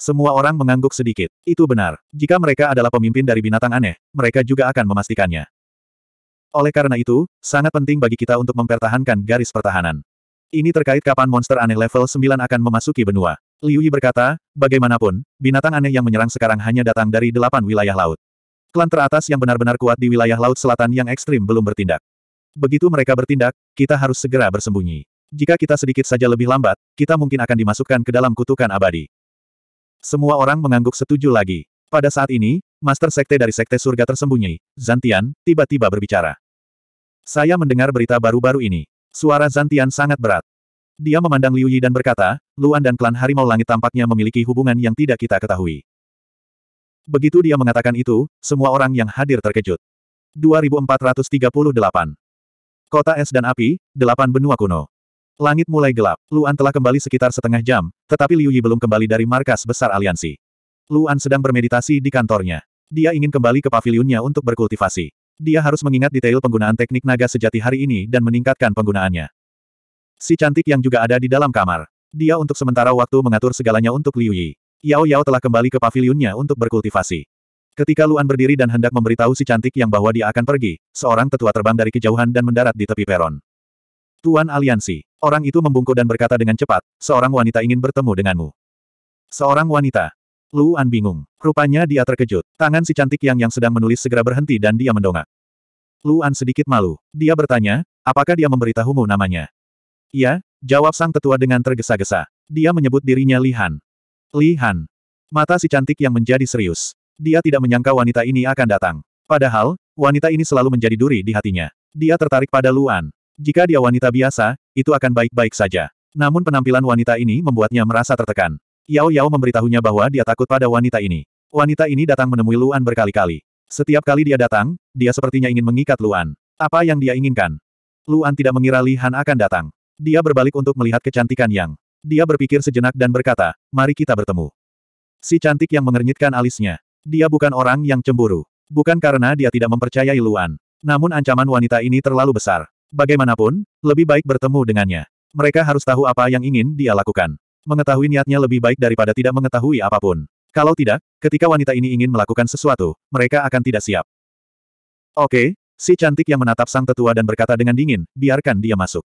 Semua orang mengangguk sedikit. Itu benar. Jika mereka adalah pemimpin dari binatang aneh, mereka juga akan memastikannya. Oleh karena itu, sangat penting bagi kita untuk mempertahankan garis pertahanan. Ini terkait kapan monster aneh level 9 akan memasuki benua. Liu Yi berkata, bagaimanapun, binatang aneh yang menyerang sekarang hanya datang dari delapan wilayah laut. Klan teratas yang benar-benar kuat di wilayah Laut Selatan yang ekstrim belum bertindak. Begitu mereka bertindak, kita harus segera bersembunyi. Jika kita sedikit saja lebih lambat, kita mungkin akan dimasukkan ke dalam kutukan abadi. Semua orang mengangguk setuju lagi. Pada saat ini, Master Sekte dari Sekte Surga tersembunyi, Zantian, tiba-tiba berbicara. Saya mendengar berita baru-baru ini. Suara Zantian sangat berat. Dia memandang Liu Yi dan berkata, Luan dan klan Harimau Langit tampaknya memiliki hubungan yang tidak kita ketahui. Begitu dia mengatakan itu, semua orang yang hadir terkejut. 2438. Kota es dan api, delapan benua kuno. Langit mulai gelap. Luan telah kembali sekitar setengah jam, tetapi Liu Yi belum kembali dari markas besar aliansi. Luan sedang bermeditasi di kantornya. Dia ingin kembali ke pavilionnya untuk berkultivasi. Dia harus mengingat detail penggunaan teknik naga sejati hari ini dan meningkatkan penggunaannya. Si cantik yang juga ada di dalam kamar. Dia untuk sementara waktu mengatur segalanya untuk Liu Yi. Yao Yao telah kembali ke pavilionnya untuk berkultivasi. Ketika Luan berdiri dan hendak memberitahu si cantik yang bahwa dia akan pergi, seorang tetua terbang dari kejauhan dan mendarat di tepi peron. Tuan Aliansi. Orang itu membungkuk dan berkata dengan cepat, seorang wanita ingin bertemu denganmu. Seorang wanita. Luan bingung. Rupanya dia terkejut. Tangan si cantik yang yang sedang menulis segera berhenti dan dia mendongak. Luan sedikit malu. Dia bertanya, apakah dia memberitahumu namanya? Iya, jawab sang tetua dengan tergesa-gesa. Dia menyebut dirinya Lihan. Li Han. Mata si cantik yang menjadi serius. Dia tidak menyangka wanita ini akan datang. Padahal, wanita ini selalu menjadi duri di hatinya. Dia tertarik pada Luan. Jika dia wanita biasa, itu akan baik-baik saja. Namun penampilan wanita ini membuatnya merasa tertekan. Yao Yao memberitahunya bahwa dia takut pada wanita ini. Wanita ini datang menemui Luan berkali-kali. Setiap kali dia datang, dia sepertinya ingin mengikat Luan. Apa yang dia inginkan? Luan tidak mengira Li Han akan datang. Dia berbalik untuk melihat kecantikan Yang. Dia berpikir sejenak dan berkata, mari kita bertemu. Si cantik yang mengernyitkan alisnya. Dia bukan orang yang cemburu. Bukan karena dia tidak mempercayai Luan. Namun ancaman wanita ini terlalu besar. Bagaimanapun, lebih baik bertemu dengannya. Mereka harus tahu apa yang ingin dia lakukan. Mengetahui niatnya lebih baik daripada tidak mengetahui apapun. Kalau tidak, ketika wanita ini ingin melakukan sesuatu, mereka akan tidak siap. Oke, si cantik yang menatap sang tetua dan berkata dengan dingin, biarkan dia masuk.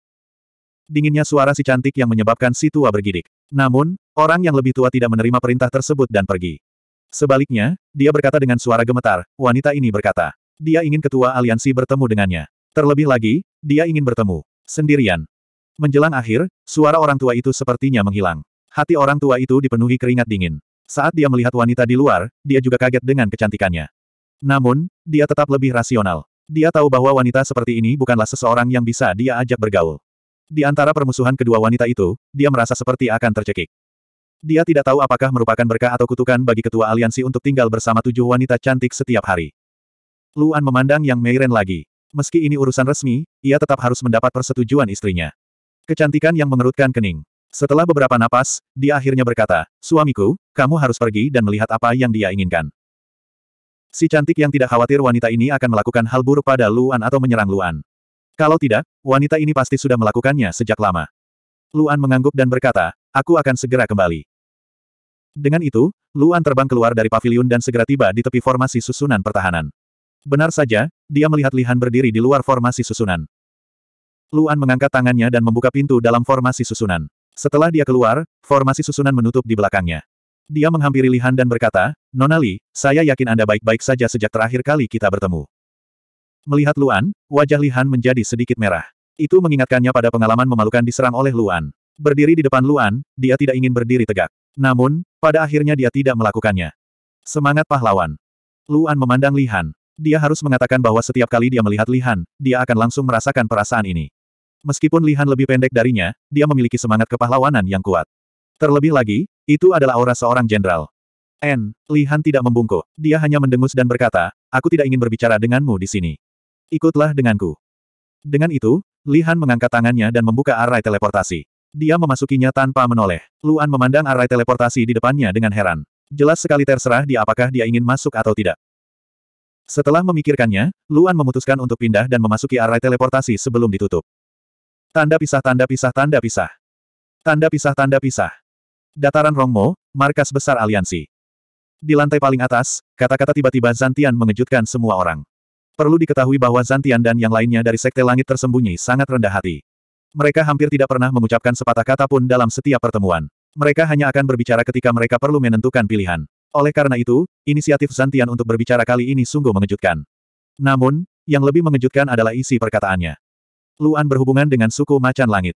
Dinginnya suara si cantik yang menyebabkan si tua bergidik. Namun, orang yang lebih tua tidak menerima perintah tersebut dan pergi. Sebaliknya, dia berkata dengan suara gemetar, wanita ini berkata. Dia ingin ketua aliansi bertemu dengannya. Terlebih lagi, dia ingin bertemu. Sendirian. Menjelang akhir, suara orang tua itu sepertinya menghilang. Hati orang tua itu dipenuhi keringat dingin. Saat dia melihat wanita di luar, dia juga kaget dengan kecantikannya. Namun, dia tetap lebih rasional. Dia tahu bahwa wanita seperti ini bukanlah seseorang yang bisa dia ajak bergaul. Di antara permusuhan kedua wanita itu, dia merasa seperti akan tercekik. Dia tidak tahu apakah merupakan berkah atau kutukan bagi ketua aliansi untuk tinggal bersama tujuh wanita cantik setiap hari. Luan memandang Yang Meiren lagi. Meski ini urusan resmi, ia tetap harus mendapat persetujuan istrinya. Kecantikan yang mengerutkan kening. Setelah beberapa napas, dia akhirnya berkata, Suamiku, kamu harus pergi dan melihat apa yang dia inginkan. Si cantik yang tidak khawatir wanita ini akan melakukan hal buruk pada Luan atau menyerang Luan. Kalau tidak, wanita ini pasti sudah melakukannya sejak lama. Luan mengangguk dan berkata, aku akan segera kembali. Dengan itu, Luan terbang keluar dari paviliun dan segera tiba di tepi formasi susunan pertahanan. Benar saja, dia melihat Lihan berdiri di luar formasi susunan. Luan mengangkat tangannya dan membuka pintu dalam formasi susunan. Setelah dia keluar, formasi susunan menutup di belakangnya. Dia menghampiri Lihan dan berkata, Nonali, saya yakin Anda baik-baik saja sejak terakhir kali kita bertemu. Melihat Luan, wajah Lihan menjadi sedikit merah. Itu mengingatkannya pada pengalaman memalukan diserang oleh Luan. Berdiri di depan Luan, dia tidak ingin berdiri tegak. Namun, pada akhirnya dia tidak melakukannya. Semangat pahlawan. Luan memandang Lihan. Dia harus mengatakan bahwa setiap kali dia melihat Lihan, dia akan langsung merasakan perasaan ini. Meskipun Lihan lebih pendek darinya, dia memiliki semangat kepahlawanan yang kuat. Terlebih lagi, itu adalah aura seorang jenderal. N. Lihan tidak membungkuk. Dia hanya mendengus dan berkata, aku tidak ingin berbicara denganmu di sini. Ikutlah denganku. Dengan itu, Li Han mengangkat tangannya dan membuka arai teleportasi. Dia memasukinya tanpa menoleh. Luan memandang arai teleportasi di depannya dengan heran. Jelas sekali terserah dia apakah dia ingin masuk atau tidak. Setelah memikirkannya, Luan memutuskan untuk pindah dan memasuki arai teleportasi sebelum ditutup. Tanda pisah tanda pisah tanda pisah. Tanda pisah tanda pisah. Dataran Rongmo, markas besar aliansi. Di lantai paling atas, kata-kata tiba-tiba Zantian mengejutkan semua orang. Perlu diketahui bahwa Zantian dan yang lainnya dari Sekte Langit tersembunyi sangat rendah hati. Mereka hampir tidak pernah mengucapkan sepatah kata pun dalam setiap pertemuan. Mereka hanya akan berbicara ketika mereka perlu menentukan pilihan. Oleh karena itu, inisiatif Zantian untuk berbicara kali ini sungguh mengejutkan. Namun, yang lebih mengejutkan adalah isi perkataannya. Luan berhubungan dengan suku macan langit.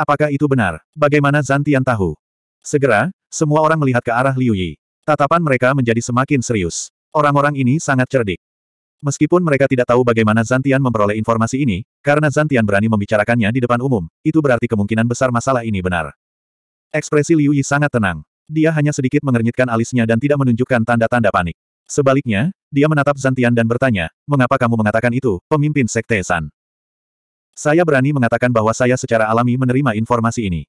Apakah itu benar? Bagaimana Zantian tahu? Segera, semua orang melihat ke arah Liu Yi. Tatapan mereka menjadi semakin serius. Orang-orang ini sangat cerdik. Meskipun mereka tidak tahu bagaimana Zantian memperoleh informasi ini, karena Zantian berani membicarakannya di depan umum, itu berarti kemungkinan besar masalah ini benar. Ekspresi Liu Yi sangat tenang. Dia hanya sedikit mengernyitkan alisnya dan tidak menunjukkan tanda-tanda panik. Sebaliknya, dia menatap Zantian dan bertanya, mengapa kamu mengatakan itu, pemimpin Sekte San? Saya berani mengatakan bahwa saya secara alami menerima informasi ini.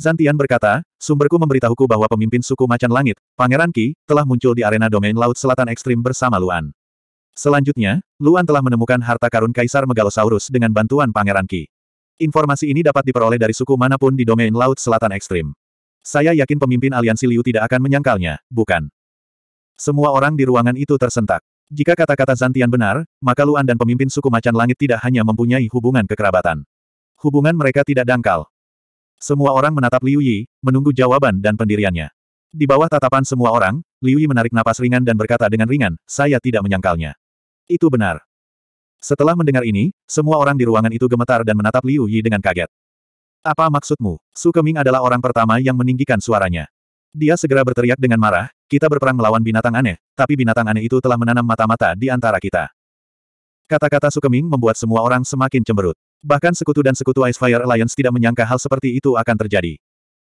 Zantian berkata, sumberku memberitahuku bahwa pemimpin suku Macan Langit, Pangeran Qi, telah muncul di arena domain Laut Selatan Ekstrim bersama Luan. Selanjutnya, Luan telah menemukan harta karun Kaisar Megalosaurus dengan bantuan Pangeran Ki. Informasi ini dapat diperoleh dari suku manapun di domain Laut Selatan Ekstrim. Saya yakin pemimpin aliansi Liu tidak akan menyangkalnya, bukan? Semua orang di ruangan itu tersentak. Jika kata-kata Zantian benar, maka Luan dan pemimpin suku Macan Langit tidak hanya mempunyai hubungan kekerabatan. Hubungan mereka tidak dangkal. Semua orang menatap Liu Yi, menunggu jawaban dan pendiriannya. Di bawah tatapan semua orang, Liu Yi menarik napas ringan dan berkata dengan ringan, saya tidak menyangkalnya. Itu benar. Setelah mendengar ini, semua orang di ruangan itu gemetar dan menatap Liu Yi dengan kaget. Apa maksudmu? Su Keming adalah orang pertama yang meninggikan suaranya. Dia segera berteriak dengan marah, kita berperang melawan binatang aneh, tapi binatang aneh itu telah menanam mata-mata di antara kita. Kata-kata Su Keming membuat semua orang semakin cemberut. Bahkan sekutu dan sekutu Ice Fire Alliance tidak menyangka hal seperti itu akan terjadi.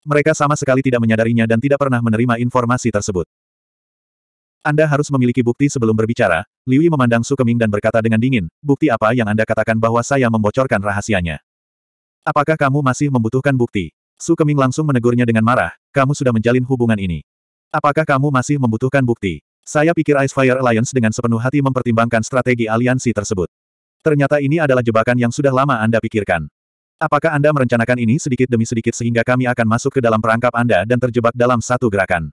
Mereka sama sekali tidak menyadarinya dan tidak pernah menerima informasi tersebut. Anda harus memiliki bukti sebelum berbicara, Liu memandang Su Keming dan berkata dengan dingin, bukti apa yang Anda katakan bahwa saya membocorkan rahasianya? Apakah kamu masih membutuhkan bukti? Su Keming langsung menegurnya dengan marah, kamu sudah menjalin hubungan ini. Apakah kamu masih membutuhkan bukti? Saya pikir Ice Fire Alliance dengan sepenuh hati mempertimbangkan strategi aliansi tersebut. Ternyata ini adalah jebakan yang sudah lama Anda pikirkan. Apakah Anda merencanakan ini sedikit demi sedikit sehingga kami akan masuk ke dalam perangkap Anda dan terjebak dalam satu gerakan?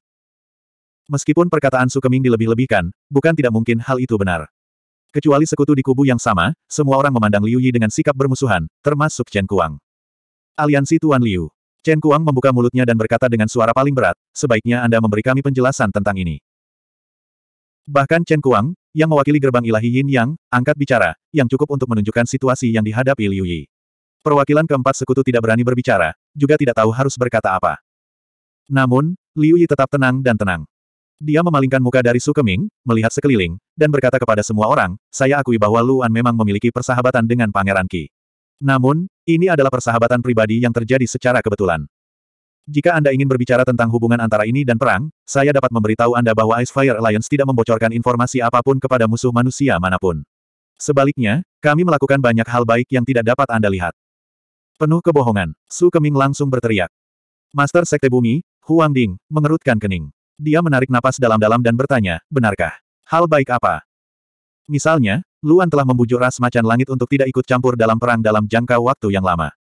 Meskipun perkataan Sukeming dilebih-lebihkan, bukan tidak mungkin hal itu benar. Kecuali sekutu di kubu yang sama, semua orang memandang Liu Yi dengan sikap bermusuhan, termasuk Chen Kuang. Aliansi Tuan Liu. Chen Kuang membuka mulutnya dan berkata dengan suara paling berat, sebaiknya Anda memberi kami penjelasan tentang ini. Bahkan Chen Kuang, yang mewakili gerbang ilahi Yin Yang, angkat bicara, yang cukup untuk menunjukkan situasi yang dihadapi Liu Yi. Perwakilan keempat sekutu tidak berani berbicara, juga tidak tahu harus berkata apa. Namun, Liu Yi tetap tenang dan tenang. Dia memalingkan muka dari Sukeming, melihat sekeliling, dan berkata kepada semua orang, saya akui bahwa Luan memang memiliki persahabatan dengan Pangeran Qi. Namun, ini adalah persahabatan pribadi yang terjadi secara kebetulan. Jika Anda ingin berbicara tentang hubungan antara ini dan perang, saya dapat memberitahu Anda bahwa Ice Fire Alliance tidak membocorkan informasi apapun kepada musuh manusia manapun. Sebaliknya, kami melakukan banyak hal baik yang tidak dapat Anda lihat. Penuh kebohongan, Su Keming langsung berteriak. Master Sekte Bumi, Huang Ding, mengerutkan kening. Dia menarik napas dalam-dalam dan bertanya, benarkah? Hal baik apa? Misalnya, Luan telah membujuk ras macan langit untuk tidak ikut campur dalam perang dalam jangka waktu yang lama.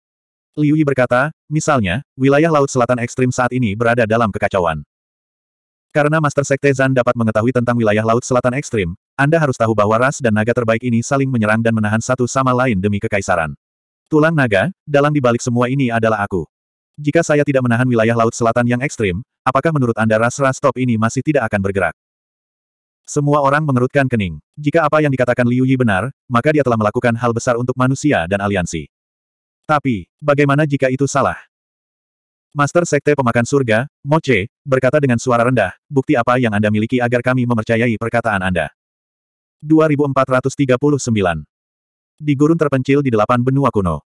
Liu Yi berkata, misalnya, wilayah Laut Selatan Ekstrim saat ini berada dalam kekacauan. Karena Master Sekte Zan dapat mengetahui tentang wilayah Laut Selatan Ekstrim, Anda harus tahu bahwa ras dan naga terbaik ini saling menyerang dan menahan satu sama lain demi kekaisaran. Tulang naga, dalam dibalik semua ini adalah aku. Jika saya tidak menahan wilayah laut selatan yang ekstrim, apakah menurut Anda ras-ras top ini masih tidak akan bergerak? Semua orang mengerutkan kening. Jika apa yang dikatakan Liu Yi benar, maka dia telah melakukan hal besar untuk manusia dan aliansi. Tapi, bagaimana jika itu salah? Master Sekte Pemakan Surga, Moche, berkata dengan suara rendah, bukti apa yang Anda miliki agar kami mempercayai perkataan Anda. 2439 Di gurun terpencil di delapan benua kuno.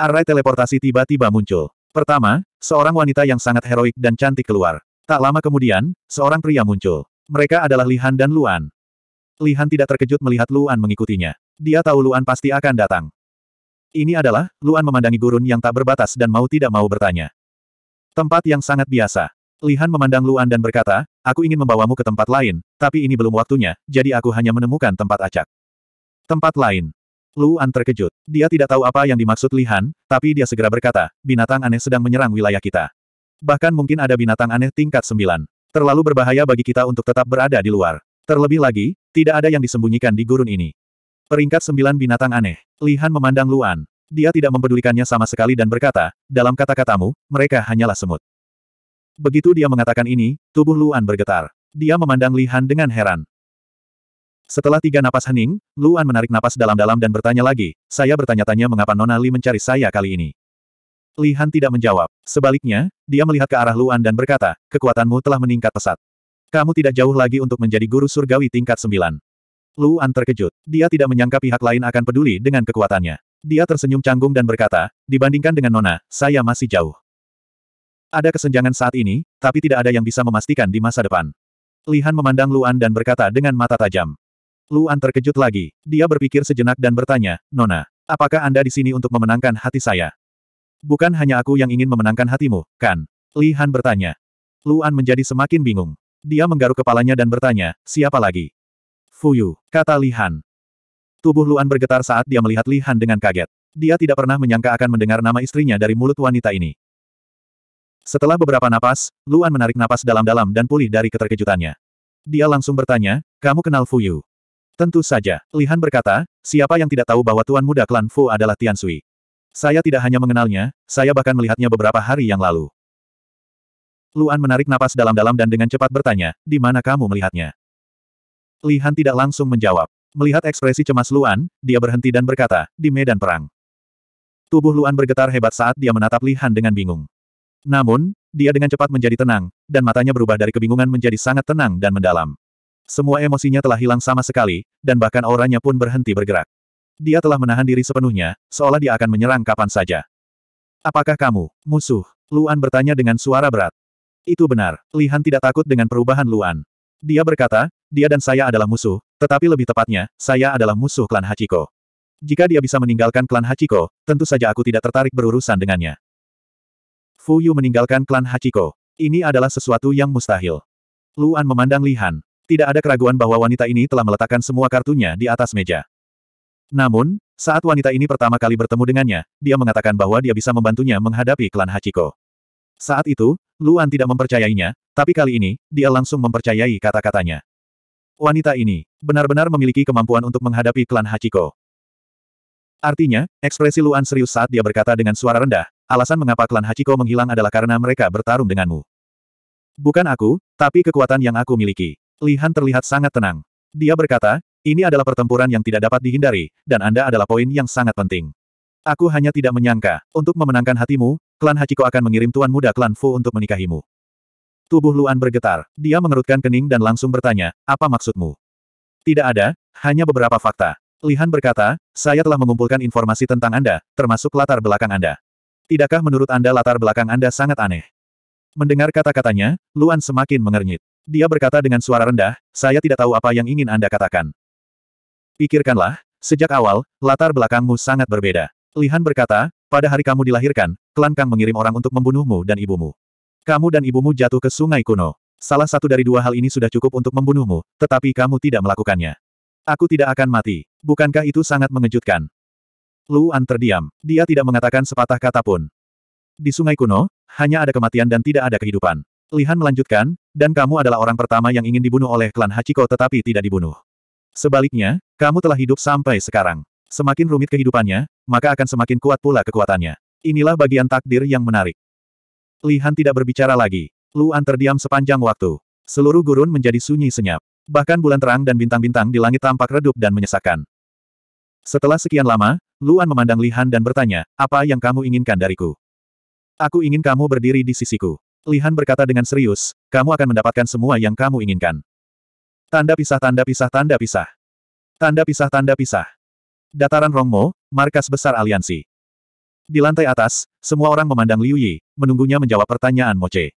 Arai teleportasi tiba-tiba muncul. Pertama, seorang wanita yang sangat heroik dan cantik keluar. Tak lama kemudian, seorang pria muncul. Mereka adalah Lihan dan Luan. Lihan tidak terkejut melihat Luan mengikutinya. Dia tahu Luan pasti akan datang. Ini adalah, Luan memandangi gurun yang tak berbatas dan mau tidak mau bertanya. Tempat yang sangat biasa. Lihan memandang Luan dan berkata, aku ingin membawamu ke tempat lain, tapi ini belum waktunya, jadi aku hanya menemukan tempat acak. Tempat lain. Luan terkejut. Dia tidak tahu apa yang dimaksud Lihan, tapi dia segera berkata, binatang aneh sedang menyerang wilayah kita. Bahkan mungkin ada binatang aneh tingkat sembilan. Terlalu berbahaya bagi kita untuk tetap berada di luar. Terlebih lagi, tidak ada yang disembunyikan di gurun ini. Peringkat sembilan binatang aneh. Lihan memandang Luan. Dia tidak mempedulikannya sama sekali dan berkata, dalam kata-katamu, mereka hanyalah semut. Begitu dia mengatakan ini, tubuh Luan bergetar. Dia memandang Lihan dengan heran. Setelah tiga napas hening, Luan menarik napas dalam-dalam dan bertanya lagi, saya bertanya-tanya mengapa Nona Li mencari saya kali ini. Li Han tidak menjawab. Sebaliknya, dia melihat ke arah Luan dan berkata, kekuatanmu telah meningkat pesat. Kamu tidak jauh lagi untuk menjadi guru surgawi tingkat sembilan. Luan terkejut. Dia tidak menyangka pihak lain akan peduli dengan kekuatannya. Dia tersenyum canggung dan berkata, dibandingkan dengan Nona, saya masih jauh. Ada kesenjangan saat ini, tapi tidak ada yang bisa memastikan di masa depan. Lihan memandang Luan dan berkata dengan mata tajam. Luan terkejut lagi. Dia berpikir sejenak dan bertanya, Nona, apakah Anda di sini untuk memenangkan hati saya? Bukan hanya aku yang ingin memenangkan hatimu, kan? Li Han bertanya. Luan menjadi semakin bingung. Dia menggaruk kepalanya dan bertanya, siapa lagi? Fuyu, kata Li Han. Tubuh Luan bergetar saat dia melihat Li Han dengan kaget. Dia tidak pernah menyangka akan mendengar nama istrinya dari mulut wanita ini. Setelah beberapa napas, Luan menarik napas dalam-dalam dan pulih dari keterkejutannya. Dia langsung bertanya, kamu kenal Fuyu? Tentu saja, Lihan berkata, siapa yang tidak tahu bahwa Tuan Muda Klan Fu adalah Tian Sui. Saya tidak hanya mengenalnya, saya bahkan melihatnya beberapa hari yang lalu. Luan menarik napas dalam-dalam dan dengan cepat bertanya, di mana kamu melihatnya? Lihan tidak langsung menjawab. Melihat ekspresi cemas Luan, dia berhenti dan berkata, di medan perang. Tubuh Luan bergetar hebat saat dia menatap Lihan dengan bingung. Namun, dia dengan cepat menjadi tenang, dan matanya berubah dari kebingungan menjadi sangat tenang dan mendalam. Semua emosinya telah hilang sama sekali, dan bahkan auranya pun berhenti bergerak. Dia telah menahan diri sepenuhnya, seolah dia akan menyerang kapan saja. Apakah kamu, musuh? Luan bertanya dengan suara berat. Itu benar, Lihan tidak takut dengan perubahan Luan. Dia berkata, dia dan saya adalah musuh, tetapi lebih tepatnya, saya adalah musuh klan Hachiko. Jika dia bisa meninggalkan klan Hachiko, tentu saja aku tidak tertarik berurusan dengannya. Fuyu meninggalkan klan Hachiko. Ini adalah sesuatu yang mustahil. Luan memandang Lihan. Tidak ada keraguan bahwa wanita ini telah meletakkan semua kartunya di atas meja. Namun, saat wanita ini pertama kali bertemu dengannya, dia mengatakan bahwa dia bisa membantunya menghadapi klan Hachiko. Saat itu, Luan tidak mempercayainya, tapi kali ini, dia langsung mempercayai kata-katanya. Wanita ini benar-benar memiliki kemampuan untuk menghadapi klan Hachiko. Artinya, ekspresi Luan serius saat dia berkata dengan suara rendah, alasan mengapa klan Hachiko menghilang adalah karena mereka bertarung denganmu. Bukan aku, tapi kekuatan yang aku miliki. Lihan terlihat sangat tenang. Dia berkata, ini adalah pertempuran yang tidak dapat dihindari, dan Anda adalah poin yang sangat penting. Aku hanya tidak menyangka, untuk memenangkan hatimu, klan Hachiko akan mengirim tuan muda klan Fu untuk menikahimu. Tubuh Luan bergetar, dia mengerutkan kening dan langsung bertanya, apa maksudmu? Tidak ada, hanya beberapa fakta. Lihan berkata, saya telah mengumpulkan informasi tentang Anda, termasuk latar belakang Anda. Tidakkah menurut Anda latar belakang Anda sangat aneh? Mendengar kata-katanya, Luan semakin mengernyit. Dia berkata dengan suara rendah, saya tidak tahu apa yang ingin Anda katakan. Pikirkanlah, sejak awal, latar belakangmu sangat berbeda. Lihan berkata, pada hari kamu dilahirkan, klan Kang mengirim orang untuk membunuhmu dan ibumu. Kamu dan ibumu jatuh ke sungai kuno. Salah satu dari dua hal ini sudah cukup untuk membunuhmu, tetapi kamu tidak melakukannya. Aku tidak akan mati. Bukankah itu sangat mengejutkan? Luan terdiam. Dia tidak mengatakan sepatah kata pun. Di sungai kuno, hanya ada kematian dan tidak ada kehidupan. Lihan melanjutkan, dan kamu adalah orang pertama yang ingin dibunuh oleh klan Hachiko tetapi tidak dibunuh. Sebaliknya, kamu telah hidup sampai sekarang. Semakin rumit kehidupannya, maka akan semakin kuat pula kekuatannya. Inilah bagian takdir yang menarik. Lihan tidak berbicara lagi. Luan terdiam sepanjang waktu. Seluruh gurun menjadi sunyi senyap. Bahkan bulan terang dan bintang-bintang di langit tampak redup dan menyesakkan. Setelah sekian lama, Luan memandang Lihan dan bertanya, apa yang kamu inginkan dariku? Aku ingin kamu berdiri di sisiku. Lihan berkata dengan serius, kamu akan mendapatkan semua yang kamu inginkan. Tanda pisah tanda pisah tanda pisah. Tanda pisah tanda pisah. Dataran Rongmo, markas besar aliansi. Di lantai atas, semua orang memandang Liu Yi, menunggunya menjawab pertanyaan Moce.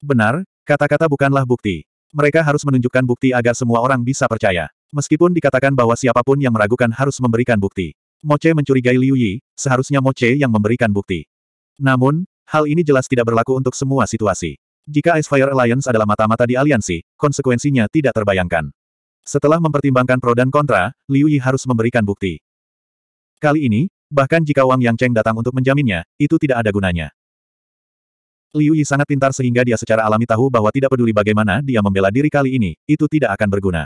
Benar, kata-kata bukanlah bukti. Mereka harus menunjukkan bukti agar semua orang bisa percaya. Meskipun dikatakan bahwa siapapun yang meragukan harus memberikan bukti. Moce mencurigai Liu Yi, seharusnya Moce yang memberikan bukti. Namun, hal ini jelas tidak berlaku untuk semua situasi. Jika Fire Alliance adalah mata-mata di aliansi, konsekuensinya tidak terbayangkan. Setelah mempertimbangkan pro dan kontra, Liu Yi harus memberikan bukti. Kali ini, bahkan jika Wang Yang Cheng datang untuk menjaminnya, itu tidak ada gunanya. Liu Yi sangat pintar sehingga dia secara alami tahu bahwa tidak peduli bagaimana dia membela diri kali ini, itu tidak akan berguna.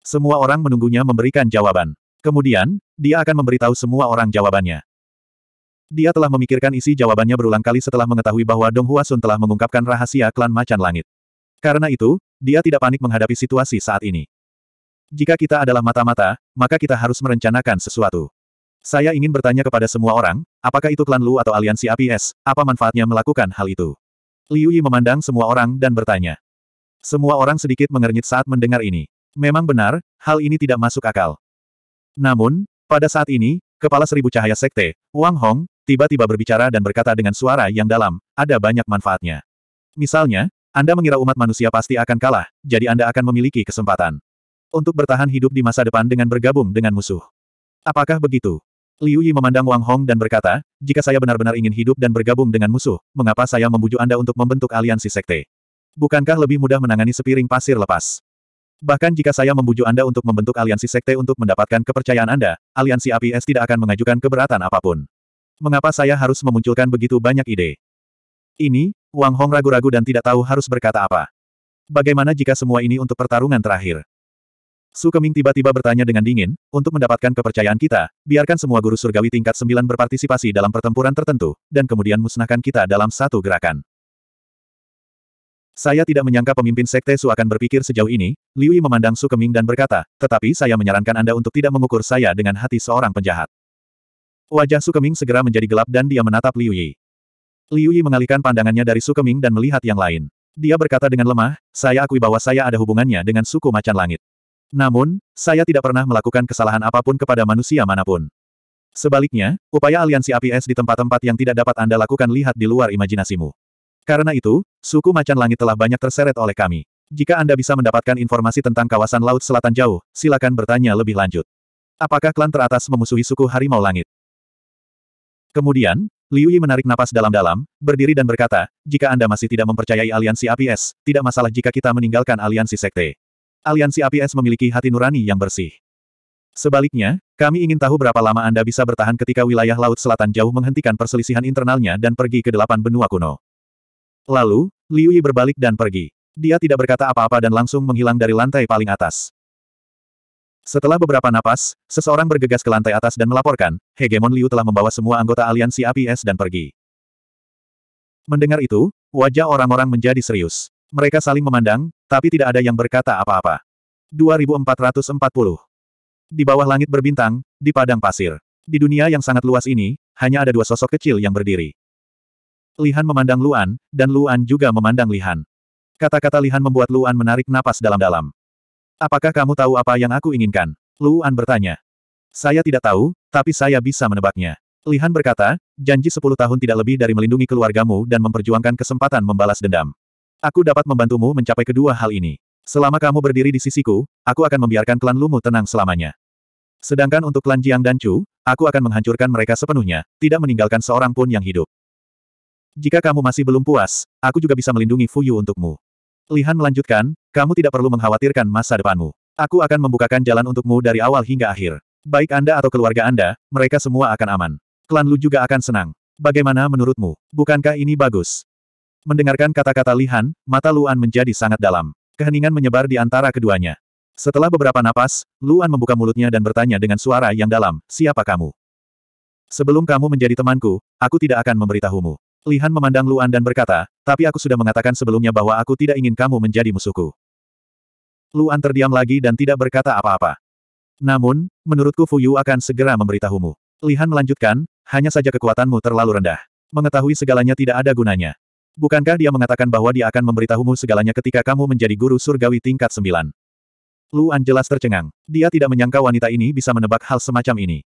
Semua orang menunggunya memberikan jawaban. Kemudian, dia akan memberitahu semua orang jawabannya. Dia telah memikirkan isi jawabannya berulang kali setelah mengetahui bahwa Dong Huasun telah mengungkapkan rahasia klan Macan Langit. Karena itu, dia tidak panik menghadapi situasi saat ini. Jika kita adalah mata-mata, maka kita harus merencanakan sesuatu. Saya ingin bertanya kepada semua orang, apakah itu klan Lu atau aliansi APS, apa manfaatnya melakukan hal itu? Liu Yi memandang semua orang dan bertanya. Semua orang sedikit mengernyit saat mendengar ini. Memang benar, hal ini tidak masuk akal. Namun, pada saat ini, Kepala Seribu Cahaya Sekte, Wang Hong, tiba-tiba berbicara dan berkata dengan suara yang dalam, ada banyak manfaatnya. Misalnya, Anda mengira umat manusia pasti akan kalah, jadi Anda akan memiliki kesempatan untuk bertahan hidup di masa depan dengan bergabung dengan musuh. Apakah begitu? Liu Yi memandang Wang Hong dan berkata, jika saya benar-benar ingin hidup dan bergabung dengan musuh, mengapa saya membujuk Anda untuk membentuk aliansi sekte? Bukankah lebih mudah menangani sepiring pasir lepas? Bahkan jika saya membujuk Anda untuk membentuk aliansi sekte untuk mendapatkan kepercayaan Anda, aliansi APS tidak akan mengajukan keberatan apapun. Mengapa saya harus memunculkan begitu banyak ide? Ini, Wang Hong ragu-ragu dan tidak tahu harus berkata apa. Bagaimana jika semua ini untuk pertarungan terakhir? Su Keming tiba-tiba bertanya dengan dingin, untuk mendapatkan kepercayaan kita, biarkan semua guru surgawi tingkat 9 berpartisipasi dalam pertempuran tertentu, dan kemudian musnahkan kita dalam satu gerakan. Saya tidak menyangka pemimpin Sekte Su akan berpikir sejauh ini, Yi memandang Su Keming dan berkata, tetapi saya menyarankan Anda untuk tidak mengukur saya dengan hati seorang penjahat. Wajah Su Keming segera menjadi gelap dan dia menatap Liu Yi mengalihkan pandangannya dari Su Keming dan melihat yang lain. Dia berkata dengan lemah, saya akui bahwa saya ada hubungannya dengan suku macan langit. Namun, saya tidak pernah melakukan kesalahan apapun kepada manusia manapun. Sebaliknya, upaya aliansi APS di tempat-tempat yang tidak dapat Anda lakukan lihat di luar imajinasimu. Karena itu, suku macan langit telah banyak terseret oleh kami. Jika Anda bisa mendapatkan informasi tentang kawasan Laut Selatan Jauh, silakan bertanya lebih lanjut. Apakah klan teratas memusuhi suku Harimau Langit? Kemudian, Liu Yi menarik napas dalam-dalam, berdiri dan berkata, jika Anda masih tidak mempercayai aliansi APS, tidak masalah jika kita meninggalkan aliansi sekte. Aliansi APS memiliki hati nurani yang bersih. Sebaliknya, kami ingin tahu berapa lama Anda bisa bertahan ketika wilayah Laut Selatan jauh menghentikan perselisihan internalnya dan pergi ke delapan benua kuno. Lalu, Liu Yi berbalik dan pergi. Dia tidak berkata apa-apa dan langsung menghilang dari lantai paling atas. Setelah beberapa napas, seseorang bergegas ke lantai atas dan melaporkan, Hegemon Liu telah membawa semua anggota aliansi APS dan pergi. Mendengar itu, wajah orang-orang menjadi serius. Mereka saling memandang, tapi tidak ada yang berkata apa-apa. 2440 Di bawah langit berbintang, di padang pasir. Di dunia yang sangat luas ini, hanya ada dua sosok kecil yang berdiri. Lihan memandang Luan, dan Luan juga memandang Lihan. Kata-kata Lihan membuat Luan menarik napas dalam-dalam. Apakah kamu tahu apa yang aku inginkan? Luan bertanya. Saya tidak tahu, tapi saya bisa menebaknya. Lihan berkata, janji sepuluh tahun tidak lebih dari melindungi keluargamu dan memperjuangkan kesempatan membalas dendam. Aku dapat membantumu mencapai kedua hal ini. Selama kamu berdiri di sisiku, aku akan membiarkan klan Lumu tenang selamanya. Sedangkan untuk klan Jiang dan Chu, aku akan menghancurkan mereka sepenuhnya, tidak meninggalkan seorang pun yang hidup. Jika kamu masih belum puas, aku juga bisa melindungi Fuyu untukmu. Lihan melanjutkan, kamu tidak perlu mengkhawatirkan masa depanmu. Aku akan membukakan jalan untukmu dari awal hingga akhir. Baik Anda atau keluarga Anda, mereka semua akan aman. Klan Lu juga akan senang. Bagaimana menurutmu? Bukankah ini bagus? Mendengarkan kata-kata Lihan, mata Luan menjadi sangat dalam. Keheningan menyebar di antara keduanya. Setelah beberapa napas, Luan membuka mulutnya dan bertanya dengan suara yang dalam, siapa kamu? Sebelum kamu menjadi temanku, aku tidak akan memberitahumu. Lihan memandang Luan dan berkata, tapi aku sudah mengatakan sebelumnya bahwa aku tidak ingin kamu menjadi musuhku. Luan terdiam lagi dan tidak berkata apa-apa. Namun, menurutku Fu Yu akan segera memberitahumu. Lihan melanjutkan, hanya saja kekuatanmu terlalu rendah. Mengetahui segalanya tidak ada gunanya. Bukankah dia mengatakan bahwa dia akan memberitahumu segalanya ketika kamu menjadi guru surgawi tingkat sembilan?" Luan jelas tercengang. Dia tidak menyangka wanita ini bisa menebak hal semacam ini.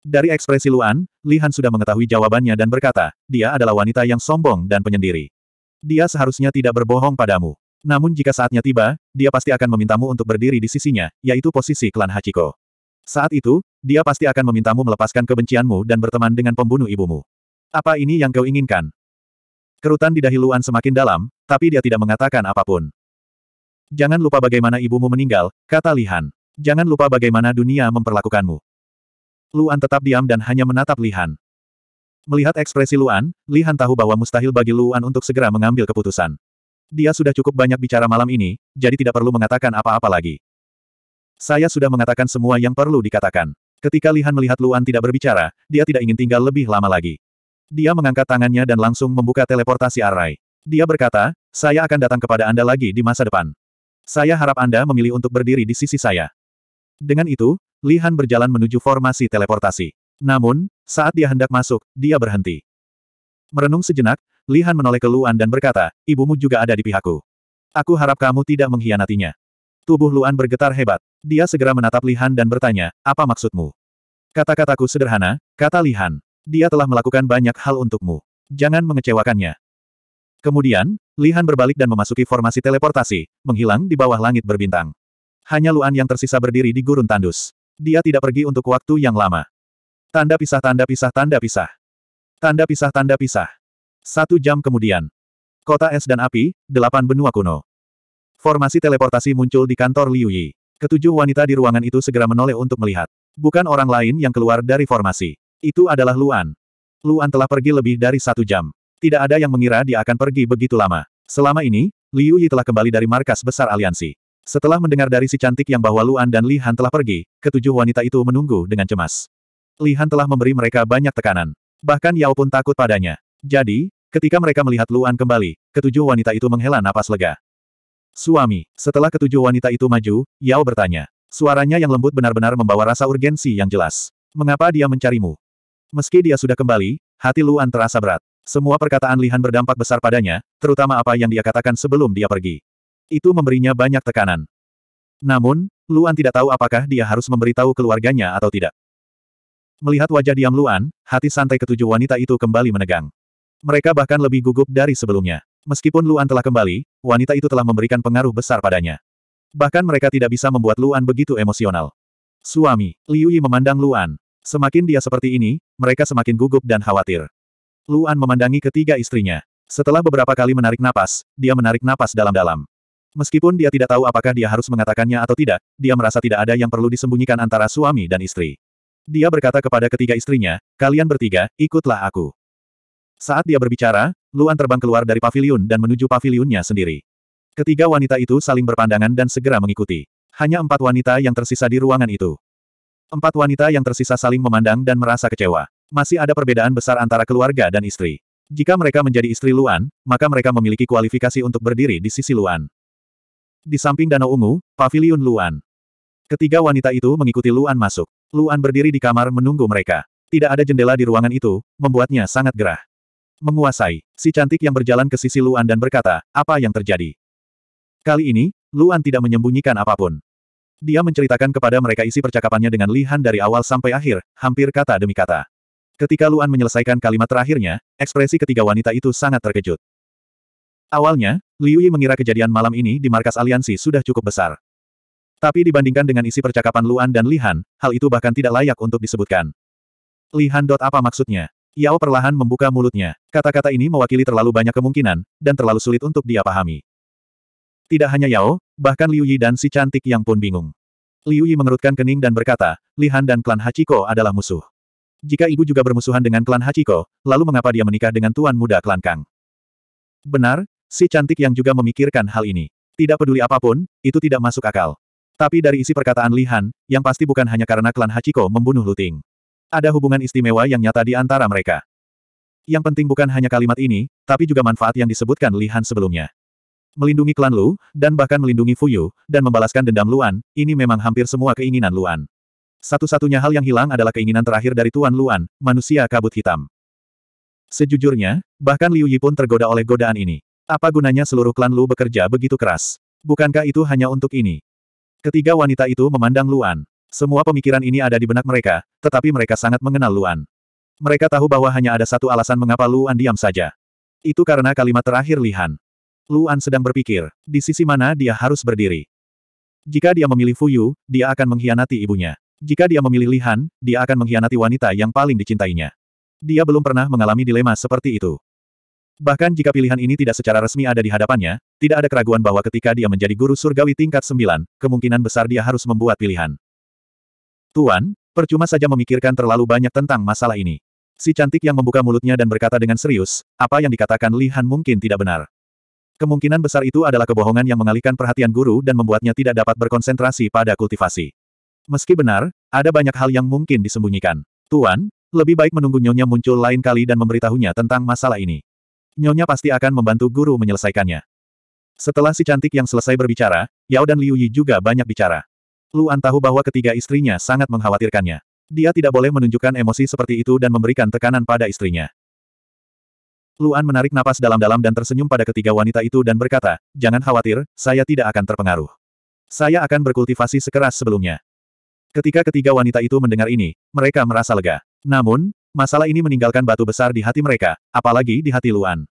Dari ekspresi Luan, Lihan sudah mengetahui jawabannya dan berkata, dia adalah wanita yang sombong dan penyendiri. Dia seharusnya tidak berbohong padamu. Namun jika saatnya tiba, dia pasti akan memintamu untuk berdiri di sisinya, yaitu posisi klan Hachiko. Saat itu, dia pasti akan memintamu melepaskan kebencianmu dan berteman dengan pembunuh ibumu. Apa ini yang kau inginkan? Kerutan di dahi Luan semakin dalam, tapi dia tidak mengatakan apapun. Jangan lupa bagaimana ibumu meninggal, kata Lihan. Jangan lupa bagaimana dunia memperlakukanmu. Luan tetap diam dan hanya menatap Lihan. Melihat ekspresi Luan, Lihan tahu bahwa mustahil bagi Luan untuk segera mengambil keputusan. Dia sudah cukup banyak bicara malam ini, jadi tidak perlu mengatakan apa-apa lagi. Saya sudah mengatakan semua yang perlu dikatakan. Ketika Lihan melihat Luan tidak berbicara, dia tidak ingin tinggal lebih lama lagi. Dia mengangkat tangannya dan langsung membuka teleportasi arai. Dia berkata, saya akan datang kepada Anda lagi di masa depan. Saya harap Anda memilih untuk berdiri di sisi saya. Dengan itu, Lihan berjalan menuju formasi teleportasi. Namun, saat dia hendak masuk, dia berhenti. Merenung sejenak, Lihan menoleh ke Luan dan berkata, ibumu juga ada di pihakku. Aku harap kamu tidak mengkhianatinya. Tubuh Luan bergetar hebat. Dia segera menatap Lihan dan bertanya, apa maksudmu? Kata-kataku sederhana, kata Lihan. Dia telah melakukan banyak hal untukmu. Jangan mengecewakannya. Kemudian, Lihan berbalik dan memasuki formasi teleportasi, menghilang di bawah langit berbintang. Hanya Luan yang tersisa berdiri di gurun tandus. Dia tidak pergi untuk waktu yang lama. Tanda pisah tanda pisah tanda pisah. Tanda pisah tanda pisah. Satu jam kemudian. Kota es dan api, delapan benua kuno. Formasi teleportasi muncul di kantor Liu Yi. Ketujuh wanita di ruangan itu segera menoleh untuk melihat. Bukan orang lain yang keluar dari formasi. Itu adalah Luan. Luan telah pergi lebih dari satu jam. Tidak ada yang mengira dia akan pergi begitu lama. Selama ini, Liu Yi telah kembali dari markas besar aliansi. Setelah mendengar dari si cantik yang bahwa Luan dan Li Han telah pergi, ketujuh wanita itu menunggu dengan cemas. Li Han telah memberi mereka banyak tekanan. Bahkan Yao pun takut padanya. Jadi, ketika mereka melihat Luan kembali, ketujuh wanita itu menghela napas lega. Suami, setelah ketujuh wanita itu maju, Yao bertanya. Suaranya yang lembut benar-benar membawa rasa urgensi yang jelas. Mengapa dia mencarimu? Meski dia sudah kembali, hati Luan terasa berat. Semua perkataan Lihan berdampak besar padanya, terutama apa yang dia katakan sebelum dia pergi. Itu memberinya banyak tekanan. Namun, Luan tidak tahu apakah dia harus memberitahu keluarganya atau tidak. Melihat wajah diam Luan, hati santai ketujuh wanita itu kembali menegang. Mereka bahkan lebih gugup dari sebelumnya. Meskipun Luan telah kembali, wanita itu telah memberikan pengaruh besar padanya. Bahkan mereka tidak bisa membuat Luan begitu emosional. Suami, Liu Yi memandang Luan. Semakin dia seperti ini, mereka semakin gugup dan khawatir. Luan memandangi ketiga istrinya. Setelah beberapa kali menarik napas, dia menarik napas dalam-dalam. Meskipun dia tidak tahu apakah dia harus mengatakannya atau tidak, dia merasa tidak ada yang perlu disembunyikan antara suami dan istri. Dia berkata kepada ketiga istrinya, kalian bertiga, ikutlah aku. Saat dia berbicara, Luan terbang keluar dari paviliun dan menuju paviliunnya sendiri. Ketiga wanita itu saling berpandangan dan segera mengikuti. Hanya empat wanita yang tersisa di ruangan itu. Empat wanita yang tersisa saling memandang dan merasa kecewa. Masih ada perbedaan besar antara keluarga dan istri. Jika mereka menjadi istri Luan, maka mereka memiliki kualifikasi untuk berdiri di sisi Luan. Di samping Danau Ungu, Paviliun Luan. Ketiga wanita itu mengikuti Luan masuk. Luan berdiri di kamar menunggu mereka. Tidak ada jendela di ruangan itu, membuatnya sangat gerah. Menguasai, si cantik yang berjalan ke sisi Luan dan berkata, apa yang terjadi? Kali ini, Luan tidak menyembunyikan apapun. Dia menceritakan kepada mereka isi percakapannya dengan lihan dari awal sampai akhir, hampir kata demi kata. Ketika Luan menyelesaikan kalimat terakhirnya, ekspresi ketiga wanita itu sangat terkejut. Awalnya, Liu Yi mengira kejadian malam ini di markas aliansi sudah cukup besar. Tapi dibandingkan dengan isi percakapan Luan dan Lihan, hal itu bahkan tidak layak untuk disebutkan. Lihan dot apa maksudnya? Yao perlahan membuka mulutnya. Kata-kata ini mewakili terlalu banyak kemungkinan, dan terlalu sulit untuk dia pahami. Tidak hanya Yao, bahkan Liu Yi dan si cantik yang pun bingung. Liu Yi mengerutkan kening dan berkata, Lihan dan klan Hachiko adalah musuh. Jika ibu juga bermusuhan dengan klan Hachiko, lalu mengapa dia menikah dengan tuan muda klan Kang? Benar, Si cantik yang juga memikirkan hal ini. Tidak peduli apapun, itu tidak masuk akal. Tapi dari isi perkataan Lihan, yang pasti bukan hanya karena klan Hachiko membunuh Luting. Ada hubungan istimewa yang nyata di antara mereka. Yang penting bukan hanya kalimat ini, tapi juga manfaat yang disebutkan Lihan sebelumnya. Melindungi klan Lu, dan bahkan melindungi Fuyu, dan membalaskan dendam Luan, ini memang hampir semua keinginan Luan. Satu-satunya hal yang hilang adalah keinginan terakhir dari Tuan Luan, manusia kabut hitam. Sejujurnya, bahkan Liu Yi pun tergoda oleh godaan ini. Apa gunanya seluruh klan Lu bekerja begitu keras? Bukankah itu hanya untuk ini? Ketiga wanita itu memandang Luan. Semua pemikiran ini ada di benak mereka, tetapi mereka sangat mengenal Luan. Mereka tahu bahwa hanya ada satu alasan mengapa Luan diam saja. Itu karena kalimat terakhir Lihan. Luan sedang berpikir, di sisi mana dia harus berdiri. Jika dia memilih Fuyu, dia akan mengkhianati ibunya. Jika dia memilih Lihan, dia akan mengkhianati wanita yang paling dicintainya. Dia belum pernah mengalami dilema seperti itu. Bahkan jika pilihan ini tidak secara resmi ada di hadapannya, tidak ada keraguan bahwa ketika dia menjadi guru surgawi tingkat 9, kemungkinan besar dia harus membuat pilihan. Tuan, percuma saja memikirkan terlalu banyak tentang masalah ini. Si cantik yang membuka mulutnya dan berkata dengan serius, apa yang dikatakan Li Han mungkin tidak benar. Kemungkinan besar itu adalah kebohongan yang mengalihkan perhatian guru dan membuatnya tidak dapat berkonsentrasi pada kultivasi. Meski benar, ada banyak hal yang mungkin disembunyikan. Tuan, lebih baik menunggu Nyonya muncul lain kali dan memberitahunya tentang masalah ini. Nyonya pasti akan membantu guru menyelesaikannya. Setelah si cantik yang selesai berbicara, Yao dan Liu Yi juga banyak bicara. Luan tahu bahwa ketiga istrinya sangat mengkhawatirkannya. Dia tidak boleh menunjukkan emosi seperti itu dan memberikan tekanan pada istrinya. Luan menarik napas dalam-dalam dan tersenyum pada ketiga wanita itu dan berkata, Jangan khawatir, saya tidak akan terpengaruh. Saya akan berkultivasi sekeras sebelumnya. Ketika ketiga wanita itu mendengar ini, mereka merasa lega. Namun, Masalah ini meninggalkan batu besar di hati mereka, apalagi di hati Luan.